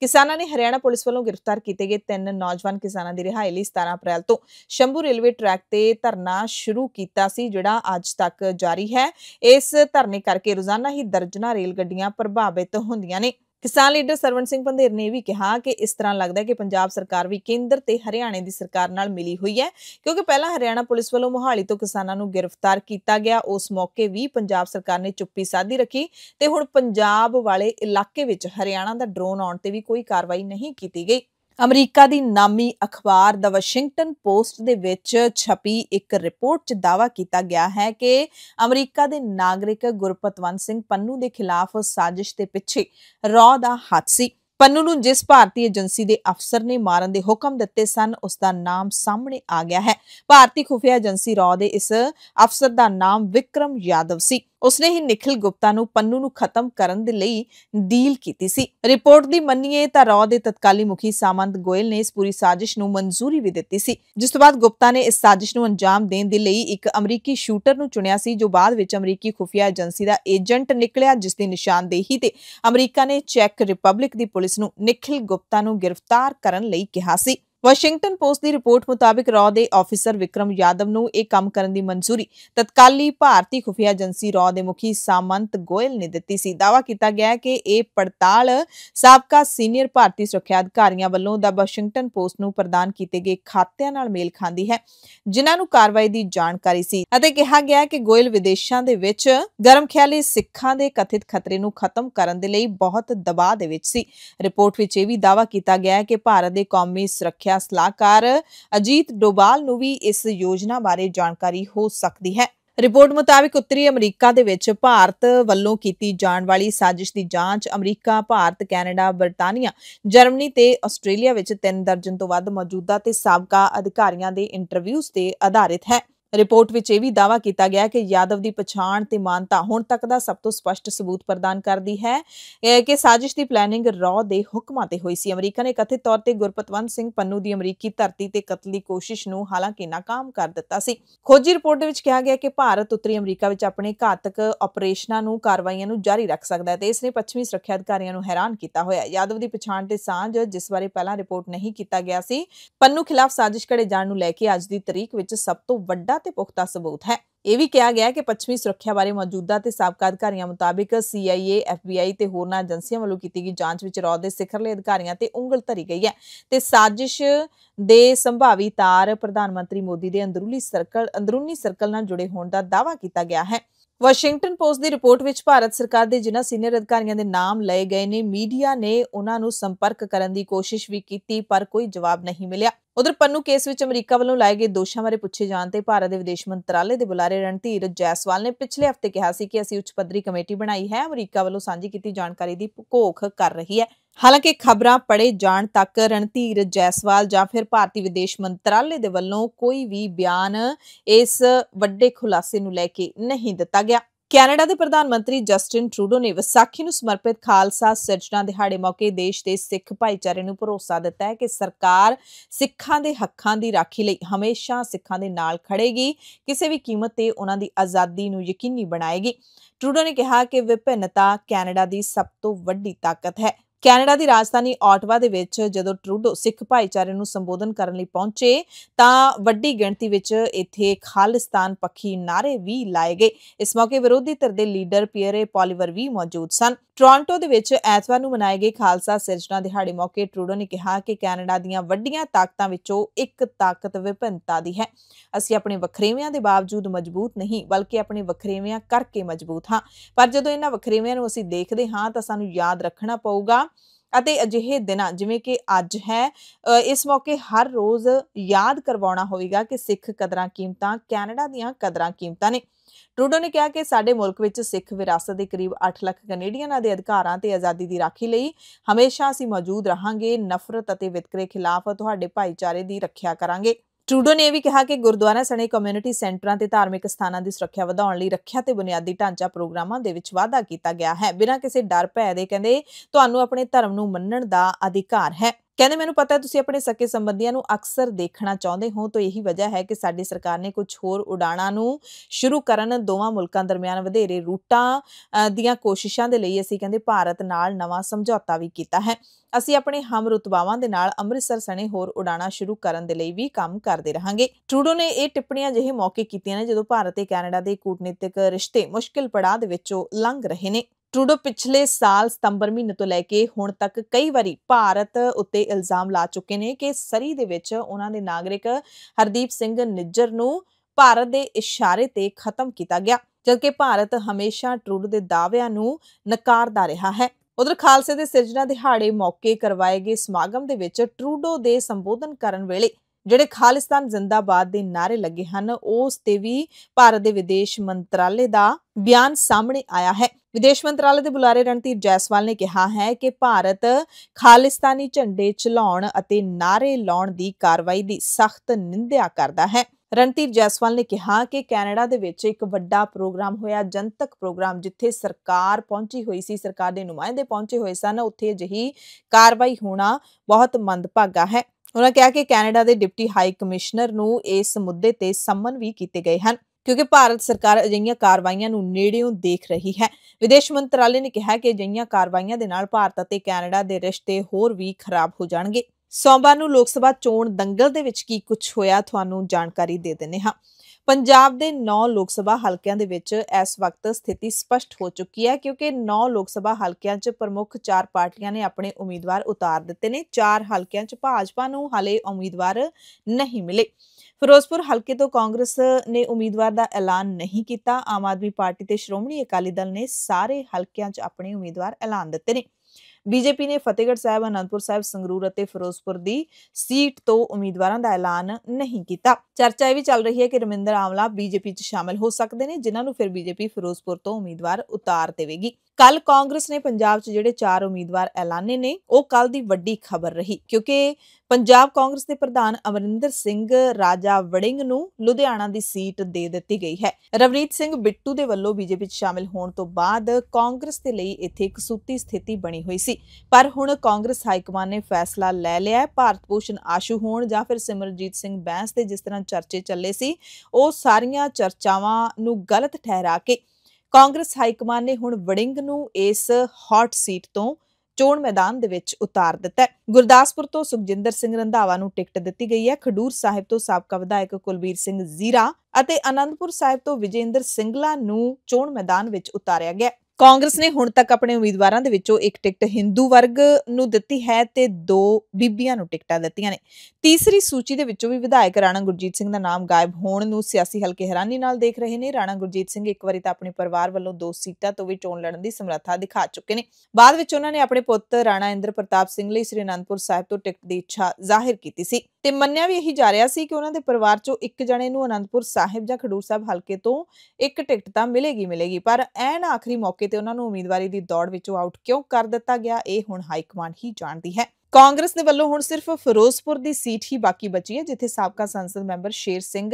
ਕਿਸਾਨਾਂ ਨੇ ਹਰਿਆਣਾ ਪੁਲਿਸ ਵੱਲੋਂ ਗ੍ਰਿਫਤਾਰ ਕੀਤੇ ਗਏ ਤਿੰਨ ਨੌਜਵਾਨ ਕਿਸਾਨਾਂ ਦੀ ਰਿਹਾਈ ਲਈ 17 ਅਪ੍ਰੈਲ ਤੋਂ ਸ਼ੰਭੂ ਰੇਲਵੇ ਟਰੈਕ ਤੇ ਧਰਨਾ ਸ਼ੁਰੂ ਕੀਤਾ ਸੀ ਜਿਹੜਾ ਅੱਜ ਤੱਕ ਜਾਰੀ ਹੈ ਇਸ ਧਰਨੇ ਕਰਕੇ ਰੋਜ਼ਾਨਾ ਹੀ ਦਰਜਨਾ ਰੇਲ ਗੱਡੀਆਂ ਪ੍ਰਭਾਵਿਤ ਹੁੰਦੀਆਂ ਨੇ ਕਿਸਾਨ ਲੀਡਰ ਸਰਵਣ ਸਿੰਘ ਪੰਧੇਰ ਨੇ ਵੀ ਕਿਹਾ ਕਿ ਇਸ ਤਰ੍ਹਾਂ ਲੱਗਦਾ ਹੈ ਕਿ ਪੰਜਾਬ ਸਰਕਾਰ ਵੀ ਕੇਂਦਰ ਤੇ ਹਰਿਆਣੇ ਦੀ ਸਰਕਾਰ ਨਾਲ ਮਿਲੀ ਹੋਈ ਹੈ ਕਿਉਂਕਿ ਪਹਿਲਾਂ ਹਰਿਆਣਾ ਪੁਲਿਸ ਵੱਲੋਂ ਮੁਹਾਲੀ ਤੋਂ ਕਿਸਾਨਾਂ ਨੂੰ ਗ੍ਰਿਫਤਾਰ ਕੀਤਾ ਗਿਆ ਉਸ ਮੌਕੇ ਵੀ ਪੰਜਾਬ ਸਰਕਾਰ ਨੇ ਚੁੱਪੀ ਸਾਧੀ ਰੱਖੀ ਤੇ ਹੁਣ ਪੰਜਾਬ ਵਾਲੇ ਇਲਾਕੇ ਵਿੱਚ ਹਰਿਆਣਾ ਦਾ ਡਰੋਨ ਆਉਣ ਤੇ ਵੀ ਕੋਈ ਕਾਰਵਾਈ ਨਹੀਂ ਕੀਤੀ ਗਈ ਅਮਰੀਕਾ ਦੀ ਨਾਮੀ ਅਖਬਾਰ ਦਾ ਵਾਸ਼ਿੰਗਟਨ ਪੋਸਟ ਦੇ ਵਿੱਚ ਛਪੀ ਇੱਕ ਰਿਪੋਰਟ 'ਚ ਦਾਵਾ ਕੀਤਾ ਗਿਆ ਹੈ ਕਿ ਅਮਰੀਕਾ ਦੇ ਨਾਗਰਿਕ ਗੁਰਪਤਵੰਤ ਸਿੰਘ ਪੰਨੂ ਦੇ ਖਿਲਾਫ ਸਾਜ਼ਿਸ਼ ਦੇ ਪਿੱਛੇ ਰੌ ਦਾ ਹੱਥ ਸੀ ਪੰਨੂ ਨੂੰ ਜਿਸ ਭਾਰਤੀ ਏਜੰਸੀ ਦੇ ਅਫਸਰ ਨੇ ਮਾਰਨ ਦੇ ਹੁਕਮ ਦਿੱਤੇ ਸਨ ਉਸ ਦਾ ਨਾਮ ਸਾਹਮਣੇ ਆ ਗਿਆ ਹੈ ਭਾਰਤੀ ਖੁਫੀਆ ਏਜੰਸੀ ਰੌ ਦੇ ਇਸ ਅਫਸਰ ਦਾ ਨਾਮ ਵਿਕਰਮ ਯਾਦਵ ਸੀ ਉਸਨੇ ਹੀ ਨikhil ਗੁਪਤਾ ਨੂੰ ਪੰਨੂ ਨੂੰ ਖਤਮ ਕਰਨ ਦੇ ਲਈ ਡੀਲ ਕੀਤੀ ਸੀ ਰਿਪੋਰਟ ਦੀ ਮੰਨੀਏ ਤਾਂ ਰੌ ਦੇ ਤਤਕਾਲੀ ਮੁਖੀ ਸਾਮੰਤ ਗੋਇਲ ਨੇ ਇਸ ਪੂਰੀ ਸਾਜ਼ਿਸ਼ ਨੂੰ ਮਨਜ਼ੂਰੀ ਵੀ ਦਿੱਤੀ ਸੀ ਜਿਸ ਤੋਂ ਬਾਅਦ ਗੁਪਤਾ ਨੇ ਇਸ ਸਾਜ਼ਿਸ਼ ਨੂੰ ਅੰਜਾਮ ਦੇਣ ਦੇ ਲਈ ਇੱਕ ਅਮਰੀਕੀ ਸ਼ੂਟਰ ਨੂੰ ਚੁਣਿਆ ਸੀ ਜੋ ਬਾਅਦ ਵਿੱਚ ਅਮਰੀਕੀ ਖੁਫੀਆ ਏਜੰਸੀ ਦਾ ਏਜੰਟ ਨਿਕਲਿਆ ਜਿਸ ਦੀ ਨਿਸ਼ਾਨਦੇਹੀ ਤੇ ਅਮਰੀਕਾ ਨੇ ਚੈੱਕ ਰਿਪਬਲਿਕ ਦੀ ਪੁਲਿਸ ਨੂੰ ਨikhil ਗੁਪਤਾ ਨੂੰ ਗ੍ਰਿਫਤਾਰ ਕਰਨ ਲਈ ਕਿਹਾ ਸੀ ਵਾਸ਼ਿੰਗਟਨ ਪੋਸਟ ਦੀ ਰਿਪੋਰਟ ਮੁਤਾਬਕ ਰੌ ਦੇ ਆਫੀਸਰ ਵਿਕਰਮ ਯਾਦਵ ਨੂੰ ਇਹ ਕੰਮ ਕਰਨ ਦੀ ਮਨਜ਼ੂਰੀ ਤਤਕਾਲੀ ਭਾਰਤੀ ਖੁਫੀਆ ਏਜੰਸੀ ਰੌ ਦੇ ਮੁਖੀ ਸਾਮੰਤ ਗੋਇਲ ਨੇ ਦਿੱਤੀ ਸੀ ਦਾਵਾ ਕੀਤਾ ਗਿਆ ਹੈ ਕਿ ਇਹ ਪੜਤਾਲ ਸਾਬਕਾ ਸੀਨੀਅਰ ਭਾਰਤੀ ਸੁਰੱਖਿਆ ਅਧਿਕਾਰੀਆਂ ਵੱਲੋਂ ਦਾ ਵਾਸ਼ਿੰਗਟਨ ਪੋਸਟ ਨੂੰ ਪ੍ਰਦਾਨ ਕੀਤੇ ਗਏ ਖਾਤਿਆਂ ਨਾਲ ਮੇਲ ਖਾਂਦੀ ਹੈ ਜਿਨ੍ਹਾਂ ਨੂੰ ਕਾਰਵਾਈ ਦੀ ਜਾਣਕਾਰੀ ਸੀ ਅਤੇ ਕਿਹਾ ਗਿਆ ਕਿ ਗੋਇਲ ਵਿਦੇਸ਼ਾਂ ਦੇ ਵਿੱਚ ਗਰਮਖਿਆਲੀ ਸਿੱਖਾਂ ਦੇ ਕਥਿਤ ਖਤਰੇ ਨੂੰ ਖਤਮ ਕਰਨ ਦੇ ਲਈ ਬਹੁਤ ਦਬਾਅ ਦੇ ਵਿੱਚ ਸੀ ਰਿਪੋਰਟ ਵਿੱਚ ਇਹ ਵੀ ਦਾਵਾ ਕੀਤਾ ਗਿਆ ਹੈ ਕਿ ਭਾਰਤ ਦੇ ਕੌਮੀ ਸੁਰੱਖਿਆ ਮੀਡੀਆ ਸਲਾਹਕਾਰ ਅਜੀਤ ਡੋਬਾਲ ਨੂੰ ਵੀ ਇਸ ਯੋਜਨਾ ਬਾਰੇ ਜਾਣਕਾਰੀ ਹੋ ਸਕਦੀ ਹੈ ਰਿਪੋਰਟ ਮੁਤਾਬਕ ਉੱਤਰੀ ਅਮਰੀਕਾ ਦੇ ਵਿੱਚ ਭਾਰਤ ਵੱਲੋਂ ਕੀਤੀ ਜਾਣ ਵਾਲੀ ਸਾਜ਼ਿਸ਼ ਦੀ ਜਾਂਚ ਅਮਰੀਕਾ, ਭਾਰਤ, ਕੈਨੇਡਾ, ਬਰਤਾਨੀਆ, ਜਰਮਨੀ ਤੇ ਆਸਟ੍ਰੇਲੀਆ ਵਿੱਚ ਤਿੰਨ ਦਰਜਨ ਤੋਂ ਵੱਧ ਮੌਜੂਦਾ ਤੇ ਸਾਬਕਾ ਅਧਿਕਾਰੀਆਂ ਦੇ ਇੰਟਰਵਿਊਜ਼ ਤੇ ਆਧਾਰਿਤ ਹੈ। ਰਿਪੋਰਟ ਵਿੱਚ ਇਹ ਵੀ ਦਾਵਾ ਕੀਤਾ ਗਿਆ ਕਿ ਯਾਦਵ ਦੀ ਪਛਾਣ ਤੇ ਮਾਨਤਾ ਹੁਣ ਤੱਕ ਦਾ ਸਭ ਤੋਂ ਸਪਸ਼ਟ ਸਬੂਤ ਪ੍ਰਦਾਨ ਕਰਦੀ ਹੈ ਕਿ ਸਾਜ਼ਿਸ਼ ਦੀ ਪਲੈਨਿੰਗ ਰੌ ਦੇ ਹੁਕਮਾਂ ਤੇ ਹੋਈ ਸੀ ਅਮਰੀਕਾ ਨੇ ਕਥਿਤ ਤੌਰ ਤੇ ਗੁਰਪਤਵੰਤ ਸਿੰਘ ਪੰਨੂ ਦੀ ਅਮਰੀਕੀ ਧਰਤੀ ਤੇ ਕਤਲੀ ਕੋਸ਼ਿਸ਼ ਨੂੰ ਹਾਲਾਂਕਿ ਨਾਕਾਮ ਕਰ ਦਿੱਤਾ ਸੀ ਖੋਜੀ ਰਿਪੋਰਟ ਦੇ ਵਿੱਚ ਕਿਹਾ ਗਿਆ ਕਿ ਭਾਰਤ ਉੱਤਰੀ ਅਮਰੀਕਾ ਵਿੱਚ ਆਪਣੇ ਘਾਤਕ ਆਪਰੇਸ਼ਨਾਂ ਨੂੰ ਕਾਰਵਾਈਆਂ ਨੂੰ ਜਾਰੀ ਰੱਖ ਸਕਦਾ ਹੈ ਤੇ ਇਸ ਨੇ ਪੱਛਮੀ ਸੁਰੱਖਿਆ ਅਧਿਕਾਰੀਆਂ ਨੂੰ ਹੈਰਾਨ ਕੀਤਾ ਹੋਇਆ ਯਾਦਵ ਦੀ ਪਛਾਣ ਤੇ ਸਾਂਝ ਜਿਸ ਬਾਰੇ ਪਹਿਲਾਂ ਰਿਪੋਰਟ ਨਹੀਂ ਕੀਤਾ ਗਿਆ ਸੀ ਪੰਨੂ ਖਿਲਾਫ ਸਾਜ਼ਿਸ਼ ਘੜੇ ਜਾਣ ਨੂੰ ਲੈ ਕੇ ਅੱਜ ਦੀ ਤਰੀਕ ਵਿੱਚ ਸਭ ਤੋਂ ਵੱਡਾ ਤੇ ਪੁਖਤਾ ਸਬੂਤ ਹੈ ਇਹ ਵੀ ਕਿਹਾ ਗਿਆ ਕਿ ਪੱਛਮੀ ਸੁਰੱਖਿਆ ਬਾਰੇ ਮੌਜੂਦਾ ਤੇ ਸਾਬਕਾ ਅਧਿਕਾਰੀਆਂ ਮੁਤਾਬਕ CIA, FBI ਤੇ ਹੋਰਨਾਂ ਏਜੰਸੀਆਂ ਵੱਲੋਂ ਕੀਤੀ ਗਈ ਜਾਂਚ ਵਿੱਚ ਰੌ ਦੇ ਸਿਖਰਲੇ ਅਧਿਕਾਰੀਆਂ ਤੇ ਉਂਗਲ ਧਰੀ ਗਈ ਹੈ ਤੇ ਸਾਜ਼ਿਸ਼ ਦੇ ਸੰਭਾਵੀ ਤਾਰ ਪ੍ਰਧਾਨ ਮੰਤਰੀ ਮੋਦੀ ਦੇ ਅੰਦਰੂਨੀ ਸਰਕਲ ਅੰਦਰੂਨੀ ਸਰਕਲ ਨਾਲ ਜੁੜੇ ਹੋਣ ਦਾ ਦਾਅਵਾ ਕੀਤਾ ਗਿਆ ਹੈ ਵਾਸ਼ਿੰਗਟਨ ਪੋਸਟ ਦੀ ਰਿਪੋਰਟ ਵਿੱਚ ਭਾਰਤ ਸਰਕਾਰ ਦੇ ਜਿਨ੍ਹਾਂ ਸੀਨੀਅਰ ਅਧਿਕਾਰੀਆਂ ਦੇ ਨਾਮ ਲਏ ਗਏ ਨੇ ਮੀਡੀਆ ਨੇ ਉਹਨਾਂ ਨੂੰ ਸੰਪਰਕ ਕਰਨ ਦੀ ਕੋਸ਼ਿਸ਼ ਵੀ ਕੀਤੀ ਪਰ ਕੋਈ ਜਵਾਬ ਨਹੀਂ ਮਿਲਿਆ ਉਧਰ ਪੰਨੂ ਕੇਸ ਵਿੱਚ ਅਮਰੀਕਾ ਵੱਲੋਂ ਲਾਏ ਗਏ ਦੋਸ਼ਾਂ ਬਾਰੇ ਪੁੱਛੇ ਜਾਣ ਤੇ ਭਾਰਤ ਦੇ ਵਿਦੇਸ਼ ਮੰਤਰਾਲੇ ਦੇ ਬੁਲਾਰੇ ਰਣਧੀਰ ਜੈਸਵਾਲ ਨੇ ਪਿਛਲੇ ਹਫਤੇ ਕਿਹਾ ਸੀ ਕਿ ਅਸੀਂ ਉੱਚ ਪੱਧਰੀ ਕਮੇਟੀ ਬਣਾਈ ਹੈ ਅਮਰੀਕਾ ਵੱਲੋਂ ਸਾਂਝੀ ਕੀਤੀ ਜਾਣਕਾਰੀ ਦੀ ਭੁਕੋਖ ਕਰ ਰਹੀ ਹੈ ਹਾਲਾਂਕਿ ਖਬਰਾਂ ਪੜੇ ਜਾਣ ਤੱਕ ਰਣਧੀਰ ਜੈਸਵਾਲ ਜਾਂ ਫਿਰ ਭਾਰਤੀ ਵਿਦੇਸ਼ ਮੰਤਰਾਲੇ ਦੇ ਵੱਲੋਂ ਕੋਈ ਵੀ ਬਿਆਨ ਇਸ ਵੱਡੇ ਖੁਲਾਸੇ ਨੂੰ ਲੈ ਕੇ ਨਹੀਂ ਦਿੱਤਾ ਗਿਆ ਕੈਨੇਡਾ ਦੇ ਪ੍ਰਧਾਨ ਮੰਤਰੀ ਜਸਟਿਨ ਟਰੂਡੋ ਨੇ ਵਿਸਾਖੀ ਨੂੰ ਸਮਰਪਿਤ ਖਾਲਸਾ ਸਿਰਜਣਾ ਦਿਹਾੜੇ ਮੌਕੇ ਦੇਸ਼ ਦੇ ਸਿੱਖ ਭਾਈਚਾਰੇ ਨੂੰ ਭਰੋਸਾ ਦਿੱਤਾ ਹੈ ਕਿ ਸਰਕਾਰ ਸਿੱਖਾਂ ਦੇ ਹੱਕਾਂ ਦੀ ਰਾਖੀ ਲਈ ਹਮੇਸ਼ਾ ਸਿੱਖਾਂ ਦੇ ਨਾਲ ਖੜੇਗੀ ਕਿਸੇ ਵੀ ਕੀਮਤ ਤੇ ਉਹਨਾਂ ਦੀ ਆਜ਼ਾਦੀ ਨੂੰ ਯਕੀਨੀ ਬਣਾਏਗੀ ਟਰੂਡੋ ਨੇ ਕਿਹਾ ਕਿ ਵਿਭਿੰਨਤਾ ਕੈਨੇਡਾ ਦੀ ਸਭ ਤੋਂ ਵੱਡੀ ਤਾਕਤ ਹੈ ਕੈਨੇਡਾ ਦੀ ਰਾਜਧਾਨੀ ਆਟਵਾ ਦੇ ਵਿੱਚ ਜਦੋਂ ਟਰੂਡੋ ਸਿੱਖ ਭਾਈਚਾਰੇ ਨੂੰ ਸੰਬੋਧਨ ਕਰਨ ਲਈ ਪਹੁੰਚੇ ਤਾਂ ਵੱਡੀ ਗਿਣਤੀ ਵਿੱਚ ਇੱਥੇ ਖਾਲਿਸਤਾਨ ਪੱਖੀ ਨਾਰੇ ਵੀ ਲਾਏ ਗਏ ਇਸ ਮੌਕੇ ਵਿਰੋਧੀ ਧਿਰ ਦੇ ਲੀਡਰ ਪੀਅਰੇ ਪੋਲੀਵਰ ਵੀ ਮੌਜੂਦ ਸਨ ਟੋਰਾਂਟੋ ਦੇ ਵਿੱਚ ਐਤਵਾਰ ਨੂੰ ਮਨਾਏ ਗਏ ਖਾਲਸਾ ਸਿਰਜਣਾ ਦਿਹਾੜੇ ਮੌਕੇ ਟਰੂਡੋ ਨੇ ਕਿਹਾ ਕਿ ਕੈਨੇਡਾ ਦੀਆਂ ਵੱਡੀਆਂ ਤਾਕਤਾਂ ਵਿੱਚੋਂ ਇੱਕ ਤਾਕਤ ਵਿਭਿੰਨਤਾ ਦੀ ਹੈ ਅਸੀਂ ਆਪਣੇ ਵੱਖਰੇਵਿਆਂ ਦੇ ਬਾਵਜੂਦ ਮਜ਼ਬੂਤ ਨਹੀਂ ਬਲਕਿ ਆਪਣੇ ਵੱਖਰੇਵਿਆਂ ਕਰਕੇ ਮਜ਼ਬੂਤ ਹਾਂ ਪਰ ਜਦੋਂ ਇਹਨਾਂ ਵੱਖਰੇਵਿਆਂ ਨੂੰ ਅਸੀਂ ਦੇਖਦੇ ਹਾਂ ਤਾਂ ਸਾਨੂੰ ਯਾਦ ਰੱਖਣਾ ਪਊਗਾ ਅਤੇ ਅਜਿਹੇ ਦਿਨਾਂ ਜਿਵੇਂ ਕਿ ਅੱਜ ਹੈ ਇਸ ਮੌਕੇ ਹਰ ਰੋਜ਼ ਯਾਦ ਕਰਵਾਉਣਾ ਹੋਵੇਗਾ ਕਿ ਸਿੱਖ ਕਦਰਾਂ ਕੀਮਤਾਂ ਕੈਨੇਡਾ ਦੀਆਂ ਕਦਰਾਂ ਕੀਮਤਾਂ ਨੇ ਟਰੂਡੋ ਨੇ ਕਿਹਾ ਕਿ ਸਾਡੇ ਮੁਲਕ ਵਿੱਚ ਸਿੱਖ ਵਿਰਾਸਤ ਦੇ ਕਰੀਬ 8 ਲੱਖ ਕੈਨੇਡੀਅਨਾਂ ਦੇ ਅਧਿਕਾਰਾਂ ਤੇ ਆਜ਼ਾਦੀ ਦੀ ਰਾਖੀ ਲਈ ਹਮੇਸ਼ਾ ਅਸੀਂ ਮੌਜੂਦ ਰਹਾਂਗੇ ਨਫ਼ਰਤ ਅਤੇ ਵਿਤਕਰੇ ਖਿਲਾਫ ਤੁਹਾਡੇ ਭਾਈਚਾਰੇ ਦੀ ਰੱਖਿਆ ਕਰਾਂਗੇ ਟਰੂਡੋ ਨੇ ਇਹ ਵੀ ਕਿਹਾ ਕਿ ਗੁਰਦੁਆਰਾ ਸਣੇ ਕਮਿਊਨਿਟੀ ਸੈਂਟਰਾਂ ਤੇ ਧਾਰਮਿਕ ਸਥਾਨਾਂ ਦੀ ਸੁਰੱਖਿਆ ਵਧਾਉਣ ਲਈ ਰੱਖਿਆ ਤੇ ਬੁਨਿਆਦੀ ਢਾਂਚਾ ਪ੍ਰੋਗਰਾਮਾਂ ਦੇ ਵਿੱਚ ਵਾਅਦਾ ਕੀਤਾ ਗਿਆ ਹੈ ਬਿਨਾਂ ਕਿਸੇ ਡਰ ਭੈ ਦੇ ਕਹਿੰਦੇ ਤੁਹਾਨੂੰ ਆਪਣੇ ਧਰਮ ਨੂੰ ਮੰਨਣ ਦਾ ਅਧਿਕਾਰ ਹੈ ਕਹਿੰਦੇ ਮੈਨੂੰ ਪਤਾ ਹੈ ਤੁਸੀਂ ਆਪਣੇ ਸਕੇ ਸੰਬੰਧੀਆਂ ਨੂੰ ਅਕਸਰ ਦੇਖਣਾ ਚਾਹੁੰਦੇ ਹੋ ਤਾਂ ਇਹੀ ਵਜ੍ਹਾ ਹੈ ਕਿ ਸਾਡੀ ਸਰਕਾਰ ਨੇ ਕੁਝ ਹੋਰ ਉਡਾਣਾ ਨੂੰ ਸ਼ੁਰੂ ਕਰਨ ਦੋਵਾਂ ਮੁਲਕਾਂ ਦਰਮਿਆਨ ਵਧੇਰੇ ਰੂਟਾਂ ਦੀਆਂ ਕੋਸ਼ਿਸ਼ਾਂ ਦੇ ਲਈ ਅਸੀਂ ਕਹਿੰਦੇ ਭਾਰਤ ਨਾਲ ਨਵਾਂ ਸਮਝੌਤਾ ਵੀ ਕੀਤਾ ਹੈ ਅਸੀਂ ਆਪਣੇ ਹਮ ਰੁਤਬਾਵਾਂ ਦੇ ਨਾਲ ਅੰਮ੍ਰਿਤਸਰ ਸਣੇ ਹੋਰ ਉਡਾਣਾ ਸ਼ੁਰੂ ਕਰਨ ਦੇ ਲਈ ਵੀ ਕੰਮ ਕਰਦੇ ਰਹਾਂਗੇ ਟਰੂਡੋ ਨੇ ਇਹ ਟਿੱਪਣੀਆਂ ਜਿਹੇ ਮੌਕੇ ਕੀਤੀਆਂ ਨੇ ਜਦੋਂ ਭਾਰਤ ਤੇ ਕੈਨੇਡਾ ਦੇ ਕੂਟਨੀਤਿਕ ਰਿਸ਼ਤੇ ਮੁਸ਼ਕਿਲ ਪੜਾਅ ਦੇ ਵਿੱਚੋਂ ਲੰਘ ਰਹੇ ਨੇ ਟਰੂਡੋ ਪਿਛਲੇ ਸਾਲ ਸਤੰਬਰ ਮਹੀਨੇ ਤੋਂ ਲੈ ਕੇ ਹੁਣ ਤੱਕ ਕਈ ਵਾਰੀ ਭਾਰਤ ਉੱਤੇ ਇਲਜ਼ਾਮ ਲਾ ਚੁੱਕੇ ਨੇ ਕਿ ਸਰੀ ਦੇ ਵਿੱਚ ਉਹਨਾਂ ਦੇ ਨਾਗਰਿਕ ਹਰਦੀਪ ਸਿੰਘ ਨਿੱਜਰ ਨੂੰ ਭਾਰਤ ਦੇ ਇਸ਼ਾਰੇ ਤੇ ਖਤਮ ਕੀਤਾ ਗਿਆ ਜਦਕਿ ਭਾਰਤ ਹਮੇਸ਼ਾ ਟਰੂਡੋ ਦੇ ਦਾਅਵਿਆਂ ਨੂੰ ਨਕਾਰਦਾ ਰਿਹਾ ਹੈ ਉਧਰ ਖਾਲਸੇ ਦੇ ਸਿਰਜਣਾ ਦਿਹਾੜੇ ਮੌਕੇ ਕਰਵਾਏ ਗਏ ਸਮਾਗਮ ਦੇ ਵਿੱਚ ਟਰੂਡੋ ਦੇ ਸੰਬੋਧਨ ਕਰਨ ਵੇਲੇ ਜਿਹੜੇ ਖਾਲਿਸਤਾਨ ਜ਼ਿੰਦਾਬਾਦ ਦੇ ਨਾਰੇ ਲੱਗੇ ਹਨ ਉਸ ਤੇ ਵੀ ਭਾਰਤ ਦੇ ਵਿਦੇਸ਼ ਮੰਤਰਾਲੇ ਦਾ ਬਿਆਨ ਸਾਹਮਣੇ ਆਇਆ ਹੈ ਵਿਦੇਸ਼ ਮੰਤਰਾਲੇ ਦੇ ਬੁਲਾਰੇ ਰਣਦੀਪ ਜੈਸਵਾਲ ਨੇ ਕਿਹਾ ਹੈ ਕਿ ਭਾਰਤ ਖਾਲਿਸਤਾਨੀ ਝੰਡੇ ਚਲਾਉਣ ਅਤੇ ਨਾਰੇ ਲਾਉਣ ਦੀ ਕਾਰਵਾਈ ਦੀ ਸਖਤ ਨਿੰਦਿਆ ਕਰਦਾ ਹੈ ਰਣਦੀਪ ਜੈਸਵਾਲ ਨੇ ਕਿਹਾ ਕਿ ਕੈਨੇਡਾ ਦੇ ਵਿੱਚ ਇੱਕ ਵੱਡਾ ਪ੍ਰੋਗਰਾਮ ਹੋਇਆ ਜਨਤਕ ਪ੍ਰੋਗਰਾਮ ਜਿੱਥੇ ਸਰਕਾਰ ਪਹੁੰਚੀ ਹੋਈ ਸੀ ਸਰਕਾਰ ਦੇ ਨੁਮਾਇੰਦੇ ਪਹੁੰਚੇ ਹੋਏ ਸਨ ਉੱਥੇ ਅਜਿਹੀ ਕਾਰਵਾਈ ਹੋਣਾ ਬਹੁਤ ਮੰਦਭਾਗਾ ਹੈ ਉਹਨਾਂ ਕਿਹਾ ਕਿ ਕੈਨੇਡਾ ਦੇ ਡਿਪਟੀ ਹਾਈ ਕਮਿਸ਼ਨਰ ਨੂੰ ਇਸ ਮੁੱਦੇ ਤੇ ਸੰਮਨ ਵੀ ਕੀਤੇ ਗਏ ਹਨ ਕਿਉਂਕਿ ਭਾਰਤ ਸਰਕਾਰ ਅਜਈਆਂ ਕਾਰਵਾਈਆਂ ਨੂੰ ਨੇੜਿਓਂ ਦੇਖ ਰਹੀ ਹੈ ਵਿਦੇਸ਼ ਮੰਤਰਾਲੇ ਨੇ ਕਿਹਾ ਕਿ ਅਜਈਆਂ ਕਾਰਵਾਈਆਂ ਦੇ ਨਾਲ ਭਾਰਤ ਅਤੇ ਕੈਨੇਡਾ ਦੇ ਰਿਸ਼ਤੇ ਹੋਰ ਵੀ ਖਰਾਬ ਹੋ ਜਾਣਗੇ ਸੋਮਵਾਰ ਨੂੰ ਲੋਕ ਸਭਾ ਚੋਣ ਦੰਗਲ ਦੇ ਵਿੱਚ ਕੀ ਕੁਝ ਹੋਇਆ ਤੁਹਾਨੂੰ ਜਾਣਕਾਰੀ ਦੇ ਦਿੰਨੇ ਹਾਂ ਪੰਜਾਬ ਦੇ 9 ਲੋਕ ਸਭਾ ਹਲਕਿਆਂ ਦੇ ਵਿੱਚ ਇਸ ਵਕਤ ਸਥਿਤੀ ਸਪਸ਼ਟ ਹੋ ਚੁੱਕੀ ਹੈ ਕਿਉਂਕਿ 9 ਲੋਕ ਸਭਾ ਹਲਕਿਆਂ 'ਚ ਪ੍ਰਮੁੱਖ ਚਾਰ ਪਾਰਟੀਆਂ ਨੇ ਆਪਣੇ ਉਮੀਦਵਾਰ ਉਤਾਰ ਦਿੱਤੇ ਨੇ ਚਾਰ ਹਲਕਿਆਂ 'ਚ ਭਾਜਪਾ ਨੂੰ ਹਾਲੇ ਉਮੀਦਵਾਰ ਨਹੀਂ ਮਿਲੇ ਫਿਰੋਜ਼ਪੁਰ ਹਲਕੇ ਤੋਂ ਕਾਂਗਰਸ ਨੇ ਉਮੀਦਵਾਰ ਦਾ ਐਲਾਨ ਨਹੀਂ ਕੀਤਾ ਆਮ ਆਦਮੀ ਪਾਰਟੀ ਤੇ ਸ਼੍ਰੋਮਣੀ ਅਕਾਲੀ ਦਲ ਨੇ ਸਾਰੇ ਹਲਕਿਆਂ 'ਚ ਆਪਣੇ ਉਮੀਦਵਾਰ ਐਲਾਨ ਦਿੱਤੇ ਨੇ ਬੀਜੇਪੀ ਨੇ ਫਤਿਹਗੜ੍ਹ ਸਾਹਿਬ ਅਨੰਦਪੁਰ ਸਾਹਿਬ ਸੰਗਰੂਰ ਅਤੇ ਫਿਰੋਜ਼ਪੁਰ ਦੀ ਸੀਟ ਤੋਂ ਉਮੀਦਵਾਰਾਂ ਦਾ ਐਲਾਨ ਨਹੀਂ ਕੀਤਾ ਚਰਚਾ ਇਹ ਵੀ ਚੱਲ ਰਹੀ ਹੈ ਕਿ ਰਮਿੰਦਰ ਆਮਲਾ ਬੀਜੇਪੀ 'ਚ ਸ਼ਾਮਲ ਹੋ ਸਕਦੇ ਨੇ ਜਿਨ੍ਹਾਂ ਨੂੰ ਫਿਰ ਬੀਜੇਪੀ ਫਿਰੋਜ਼ਪੁਰ ਤੋਂ ਉਮੀਦਵਾਰ ਉਤਾਰ ਦੇਵੇਗੀ ਕੱਲ ਕਾਂਗਰਸ ਨੇ ਪੰਜਾਬ 'ਚ ਜਿਹੜੇ ਚਾਰ ਉਮੀਦਵਾਰ ਐਲਾਨੇ ਨੇ ਉਹ ਕੱਲ ਦੀ ਵੱਡੀ ਖਬਰ ਰਹੀ ਕਿਉਂਕਿ ਪੰਜਾਬ ਕਾਂਗਰਸ ਦੇ ਪ੍ਰਧਾਨ ਅਮਰਿੰਦਰ ਸਿੰਘ ਰਾਜਾ ਵੜਿੰਗ ਨੂੰ ਲੁਧਿਆਣਾ ਦੀ ਸੀਟ ਦੇ ਦਿੱਤੀ ਗਈ ਹੈ ਰਵਨੀਤ ਸਿੰਘ ਬਿੱਟੂ ਦੇ ਵੱਲੋਂ ਬੀਜੇਪੀ 'ਚ ਸ਼ਾਮਿਲ ਹੋਣ ਤੋਂ ਬਾਅਦ ਕਾਂਗਰਸ ਦੇ ਲਈ ਇੱਥੇ ਇੱਕ ਸੁੱਤੀ ਸਥਿਤੀ ਬਣੀ ਹੋਈ ਸੀ ਪਰ ਹੁਣ ਕਾਂਗਰਸ ਹਾਈਕਮਾਨ ਨੇ ਫੈਸਲਾ ਲੈ ਲਿਆ ਹੈ ਭਾਰਤ ਭੂਸ਼ਣ ਆਸ਼ੂ ਹੋਣ ਜਾਂ ਫਿਰ ਸਿਮਰਜੀਤ ਸਿੰਘ ਬੈਂਸ ਦੇ ਜਿਸ ਤਰ੍ਹਾਂ ਚਰਚੇ ਚੱਲੇ ਸੀ ਉਹ ਸਾਰੀਆਂ ਚਰਚਾਵਾਂ ਨੂੰ ਗਲਤ ਠਹਿਰਾ ਕੇ ਕਾਂਗਰਸ ਹਾਈਕਮਾਨ ਨੇ ਹੁਣ ਵੜਿੰਗ ਨੂੰ ਇਸ ਹੌਟ ਸੀਟ ਤੋਂ ਚੋਣ ਮੈਦਾਨ ਦੇ ਵਿੱਚ ਉਤਾਰ ਦਿੱਤਾ ਗੁਰਦਾਸਪੁਰ ਤੋਂ ਸੁਖਜਿੰਦਰ ਸਿੰਘ ਰੰਧਾਵਾ ਨੂੰ ਟਿਕਟ ਦਿੱਤੀ ਗਈ ਹੈ ਖਡੂਰ ਸਾਹਿਬ ਤੋਂ ਸਾਬਕਾ ਵਿਧਾਇਕ ਕੁਲਬੀਰ ਸਿੰਘ ਜ਼ੀਰਾ ਅਤੇ ਅਨੰਦਪੁਰ ਸਾਹਿਬ ਤੋਂ ਵਿਜੇਂਦਰ ਸਿੰਘਲਾ ਨੂੰ ਚੋਣ ਮੈਦਾਨ ਵਿੱਚ ਉਤਾਰਿਆ ਗਿਆ ਕਾਂਗਰਸ ਨੇ ਹੁਣ ਤੱਕ ਆਪਣੇ ਉਮੀਦਵਾਰਾਂ ਦੇ ਵਿੱਚੋਂ ਇੱਕ ਟਿਕਟ ਹਿੰਦੂ ਵਰਗ ਨੂੰ ਦਿੱਤੀ ਹੈ ਤੇ ਦੋ ਬੀਬੀਆਂ ਨੂੰ ਟਿਕਟਾਂ ਦਿੱਤੀਆਂ ਨੇ ਤੀਸਰੀ ਸੂਚੀ ਦੇ ਵਿੱਚੋਂ ਵੀ ਵਿਧਾਇਕ ਰਾਣਾ ਗੁਰਜੀਤ ਸਿੰਘ ਦਾ ਨਾਮ ਗਾਇਬ ਹੋਣ ਨੂੰ ਸਿਆਸੀ ਹਲਕੇ ਹੈਰਾਨੀ ਨਾਲ ਦੇਖ ਰਹੇ ਨੇ ਰਾਣਾ ਗੁਰਜੀਤ ਸਿੰਘ ਇੱਕ ਵਾਰੀ ਤਾਂ ਆਪਣੇ ਪਰਿਵਾਰ ਵੱਲੋਂ ਦੋ ਸੀਟਾਂ ਤੋਂ ਵੀ ਚੋਣ ਲੜਨ ਦੀ ਸਮਰੱਥਾ ਦਿਖਾ ਚੁੱਕੇ ਨੇ ਬਾਅਦ ਵਿੱਚ ਉਹਨਾਂ ਨੇ ਆਪਣੇ ਪੁੱਤ ਰਾਣਾ ਇੰਦਰ ਪ੍ਰਤਾਪ ਸਿੰਘ ਲਈ ਸ੍ਰੀ ਅਨੰਦਪੁਰ ਸਾਹਿਬ ਤੋਂ ਟਿਕਟ ਦੀ ਇੱਛਾ ਜ਼ਾਹਿਰ ਕੀਤੀ ਸੀ ਤੇ ਮੰਨਿਆ ਵੀ ਇਹੀ ਜਾ ਰਿਹਾ ਸੀ ਕਿ ਉਹਨਾਂ ਦੇ ਪਰਿਵਾਰ ਚੋਂ ਇੱਕ ਜਣੇ ਨੂੰ ਅਨੰਦਪੁਰ ਸਾਹਿਬ ਜਾਂ ਖਡੂਰ ਸਾਹਿਬ ਹਲਕੇ ਤੋਂ ਇੱਕ ਟਿਕਟ ਤਾਂ ਮਿਲੇਗੀ ਮਿਲੇਗੀ ਪਰ ਐਨ ਆਖਰੀ ਮੌਕੇ ਤੇ ਉਹਨਾਂ ਨੂੰ ਉਮੀਦਵਾਰੀ ਦੀ ਦੌੜ ਵਿੱਚੋਂ ਆਊਟ ਕਿਉਂ ਕਰ ਦਿੱਤਾ ਗਿਆ ਇਹ ਹੁਣ ਹਾਈ ਕਮਾਂਡ ਹੀ ਜਾਣਦੀ ਹੈ ਕਾਂਗਰਸ ਦੇ ਵੱਲੋਂ ਹੁਣ ਸਿਰਫ ਫਿਰੋਜ਼ਪੁਰ ਦੀ ਸੀਟ ਹੀ ਬਾਕੀ ਬਚੀ ਹੈ ਜਿੱਥੇ ਸਾਬਕਾ ਸੰਸਦ ਮੈਂਬਰ ਸ਼ੇਰ ਸਿੰਘ